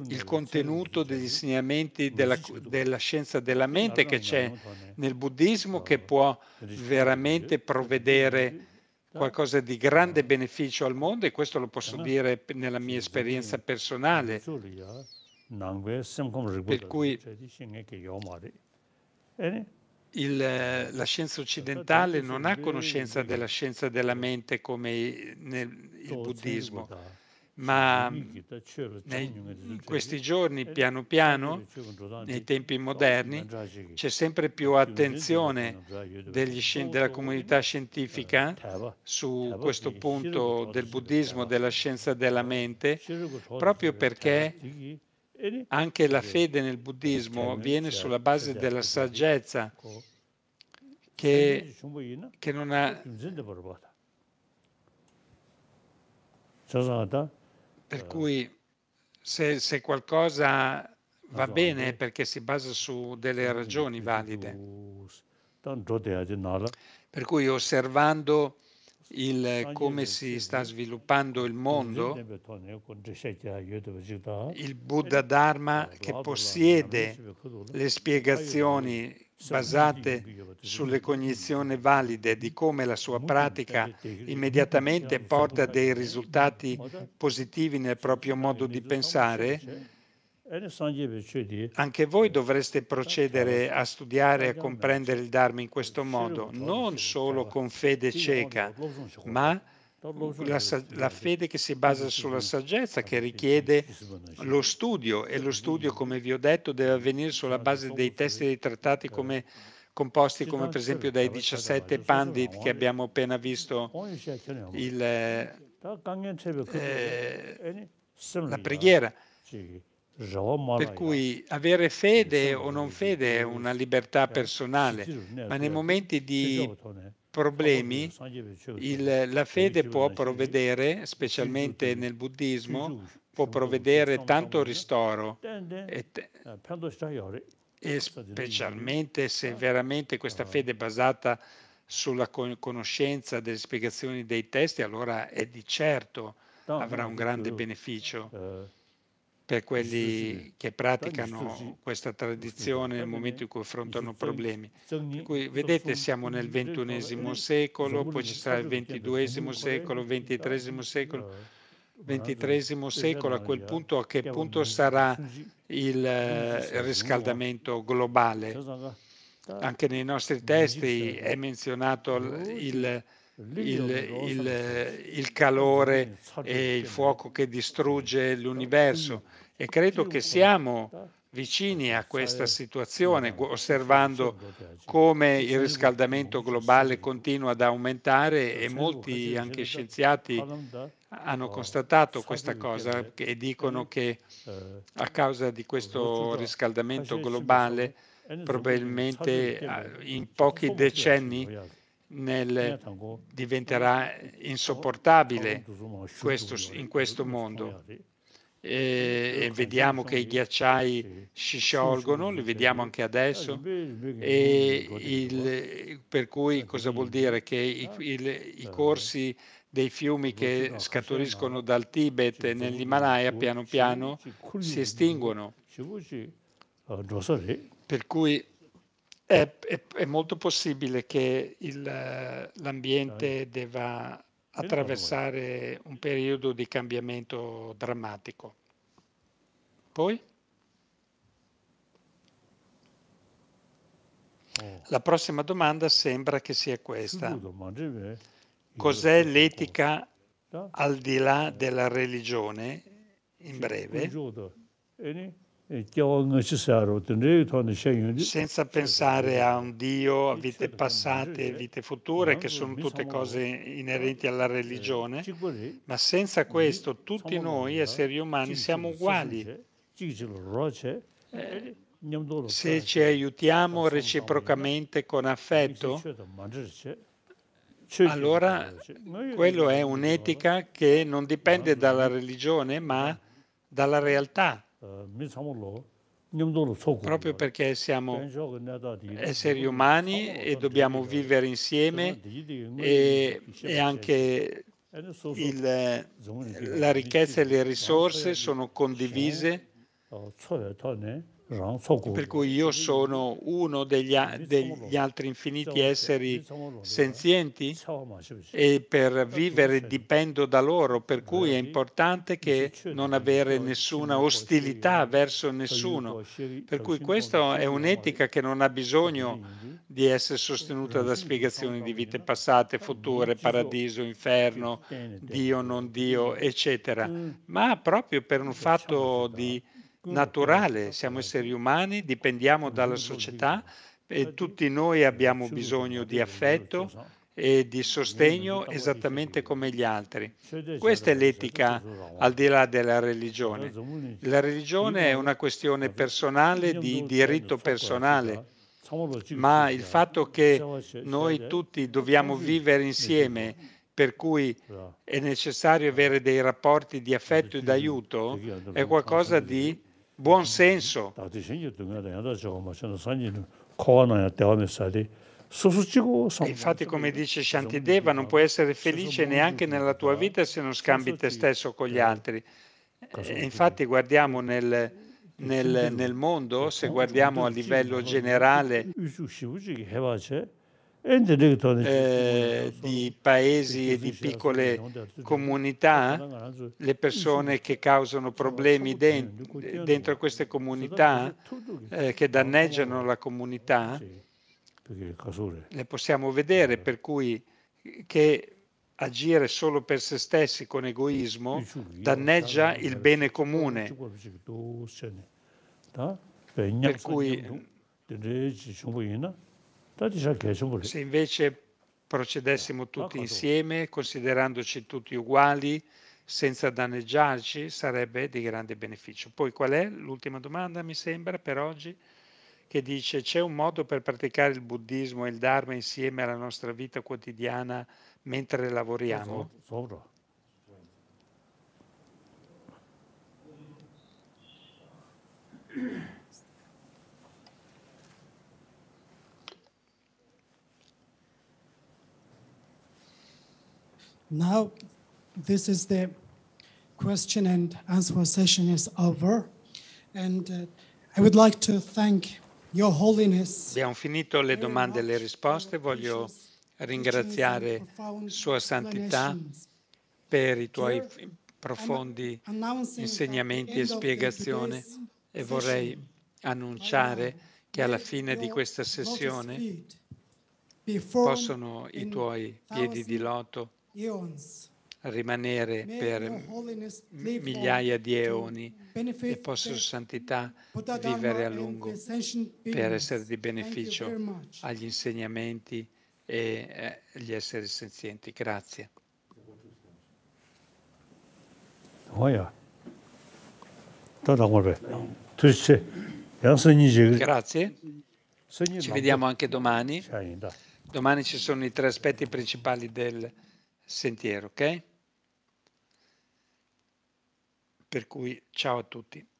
il contenuto degli insegnamenti della, della, scienza della mente che c'è nel buddismo che può veramente provvedere qualcosa di grande beneficio al mondo e questo lo posso dire nella mia esperienza personale. Eh, per cui cioè, il, eh, la scienza occidentale non ha conoscenza della scienza della mente come nel il buddismo, ma nei, in questi giorni, piano piano, nei tempi moderni, c'è sempre più attenzione degli, della comunità scientifica eh, su questo punto del buddismo, della scienza della mente, proprio perché anche la fede nel buddismo viene certo, sulla base certo, della saggezza che, che non ha... Per eh, cui se, se qualcosa va bene è eh, perché si basa su delle ragioni valide. Per cui osservando il, come si sta sviluppando il mondo, il Buddha Dharma che possiede le spiegazioni basate sulle cognizioni valide di come la sua pratica immediatamente porta dei risultati positivi nel proprio modo di pensare, cioè, Anche voi dovreste procedere a studiare e a comprendere il Dharma in questo modo, non solo con fede cieca, ma la, la, fede che si basa sulla saggezza, che richiede lo studio e lo studio, come vi ho detto, deve avvenire sulla base dei testi dei trattati come, composti come per esempio dai 17 pandit che abbiamo appena visto il, eh, eh la preghiera. Per cui avere fede o non fede è una libertà personale, ma nei momenti di problemi il, la fede può provvedere, specialmente nel buddismo, può provvedere tanto ristoro. E, e specialmente se veramente questa fede è basata sulla conoscenza delle spiegazioni dei testi, allora è di certo avrà un grande beneficio per quelli che praticano questa tradizione nel momento in cui affrontano problemi. Per cui vedete siamo nel ventunesimo secolo, poi ci sarà il ventiduesimo secolo, ventitresimo secolo. XXIII secolo, a quel punto a che punto sarà il riscaldamento globale? Anche nei nostri testi è menzionato il, il, il, il calore e il fuoco che distrugge l'universo e credo che siamo vicini a questa situazione, osservando come il riscaldamento globale continua ad aumentare e molti anche scienziati hanno oh, constatato questa cosa e dicono eh, che eh, a causa di oh, questo riscaldamento globale probabilmente eh, in pochi decenni nel, diventerà insopportabile questo, in questo mondo. Eh, e, vediamo che i ghiacciai si sciolgono, li vediamo anche adesso, eh, il, per cui certo, cosa vuol dire? Che i, ah, il, i corsi dei fiumi che scaturiscono dal Tibet e nell'Himalaya piano piano si estinguono. Oh, per cui è, è, è molto possibile che il, eh, l'ambiente debba attraversare un periodo di cambiamento drammatico. Poi? Eh. La prossima domanda sembra che sia questa. Cos'è l'etica al di là della religione, in breve? senza pensare a un Dio, a vite passate e vite future, che sono tutte cose eh, inerenti alla eh, religione, ma senza questo tutti noi esseri umani siamo uguali. Se ci aiutiamo reciprocamente con affetto, allora quello è un'etica che non dipende dalla religione, ma dalla realtà. Proprio perché siamo esseri umani e dobbiamo vivere insieme e, e anche il, la ricchezza e le risorse sono condivise cioè, per cui io sono uno degli, degli, altri infiniti esseri senzienti e per vivere dipendo da loro, per cui è importante che non avere nessuna ostilità verso nessuno. Per cui questa è un'etica che non ha bisogno di essere sostenuta da spiegazioni di vite passate, future, paradiso, inferno, Dio, non Dio, eccetera, ma proprio per un fatto di eh naturale, siamo esseri umani, dipendiamo dalla società e tutti noi abbiamo bisogno di affetto e di sostegno esattamente come gli altri. Questa è l'etica al di là della religione. La religione è una questione personale, di diritto personale, ma il fatto che noi tutti dobbiamo vivere insieme, per cui è necessario avere dei rapporti di affetto e d'aiuto, cioè, è qualcosa di buon senso. infatti, come dice Shantideva, non puoi essere felice neanche nella tua vita se non scambi te stesso con gli altri. infatti, guardiamo nel, nel, nel mondo, se guardiamo a livello generale. Eh, di paesi e di piccole comunità, le persone che causano problemi dentro, queste comunità, che eh, danneggiano la comunità, le possiamo vedere, eh. per cui che agire solo per se stessi con egoismo danneggia il bene comune. Per cui se invece procedessimo tutti insieme, considerandoci tutti uguali, senza danneggiarci, sarebbe di grande beneficio. Poi qual è l'ultima domanda, mi sembra, per oggi? che dice c'è un modo per praticare il buddismo e il Dharma insieme alla nostra vita quotidiana mentre lavoriamo? Sopra. Now, this is the question and answer session is over. And uh, I would like to thank Your Holiness. Abbiamo finito le domande e le risposte. Voglio ringraziare Sua Santità per i tuoi profondi insegnamenti e spiegazioni e vorrei annunciare che alla fine di questa sessione possono i tuoi piedi di loto rimanere per migliaia di eoni e posso Santità vivere a lungo per essere di beneficio agli insegnamenti e eh, agli esseri senzienti. Grazie. Grazie. Ci vediamo anche domani. Domani ci sono i tre aspetti principali del sentiero, ok? Per cui ciao a tutti.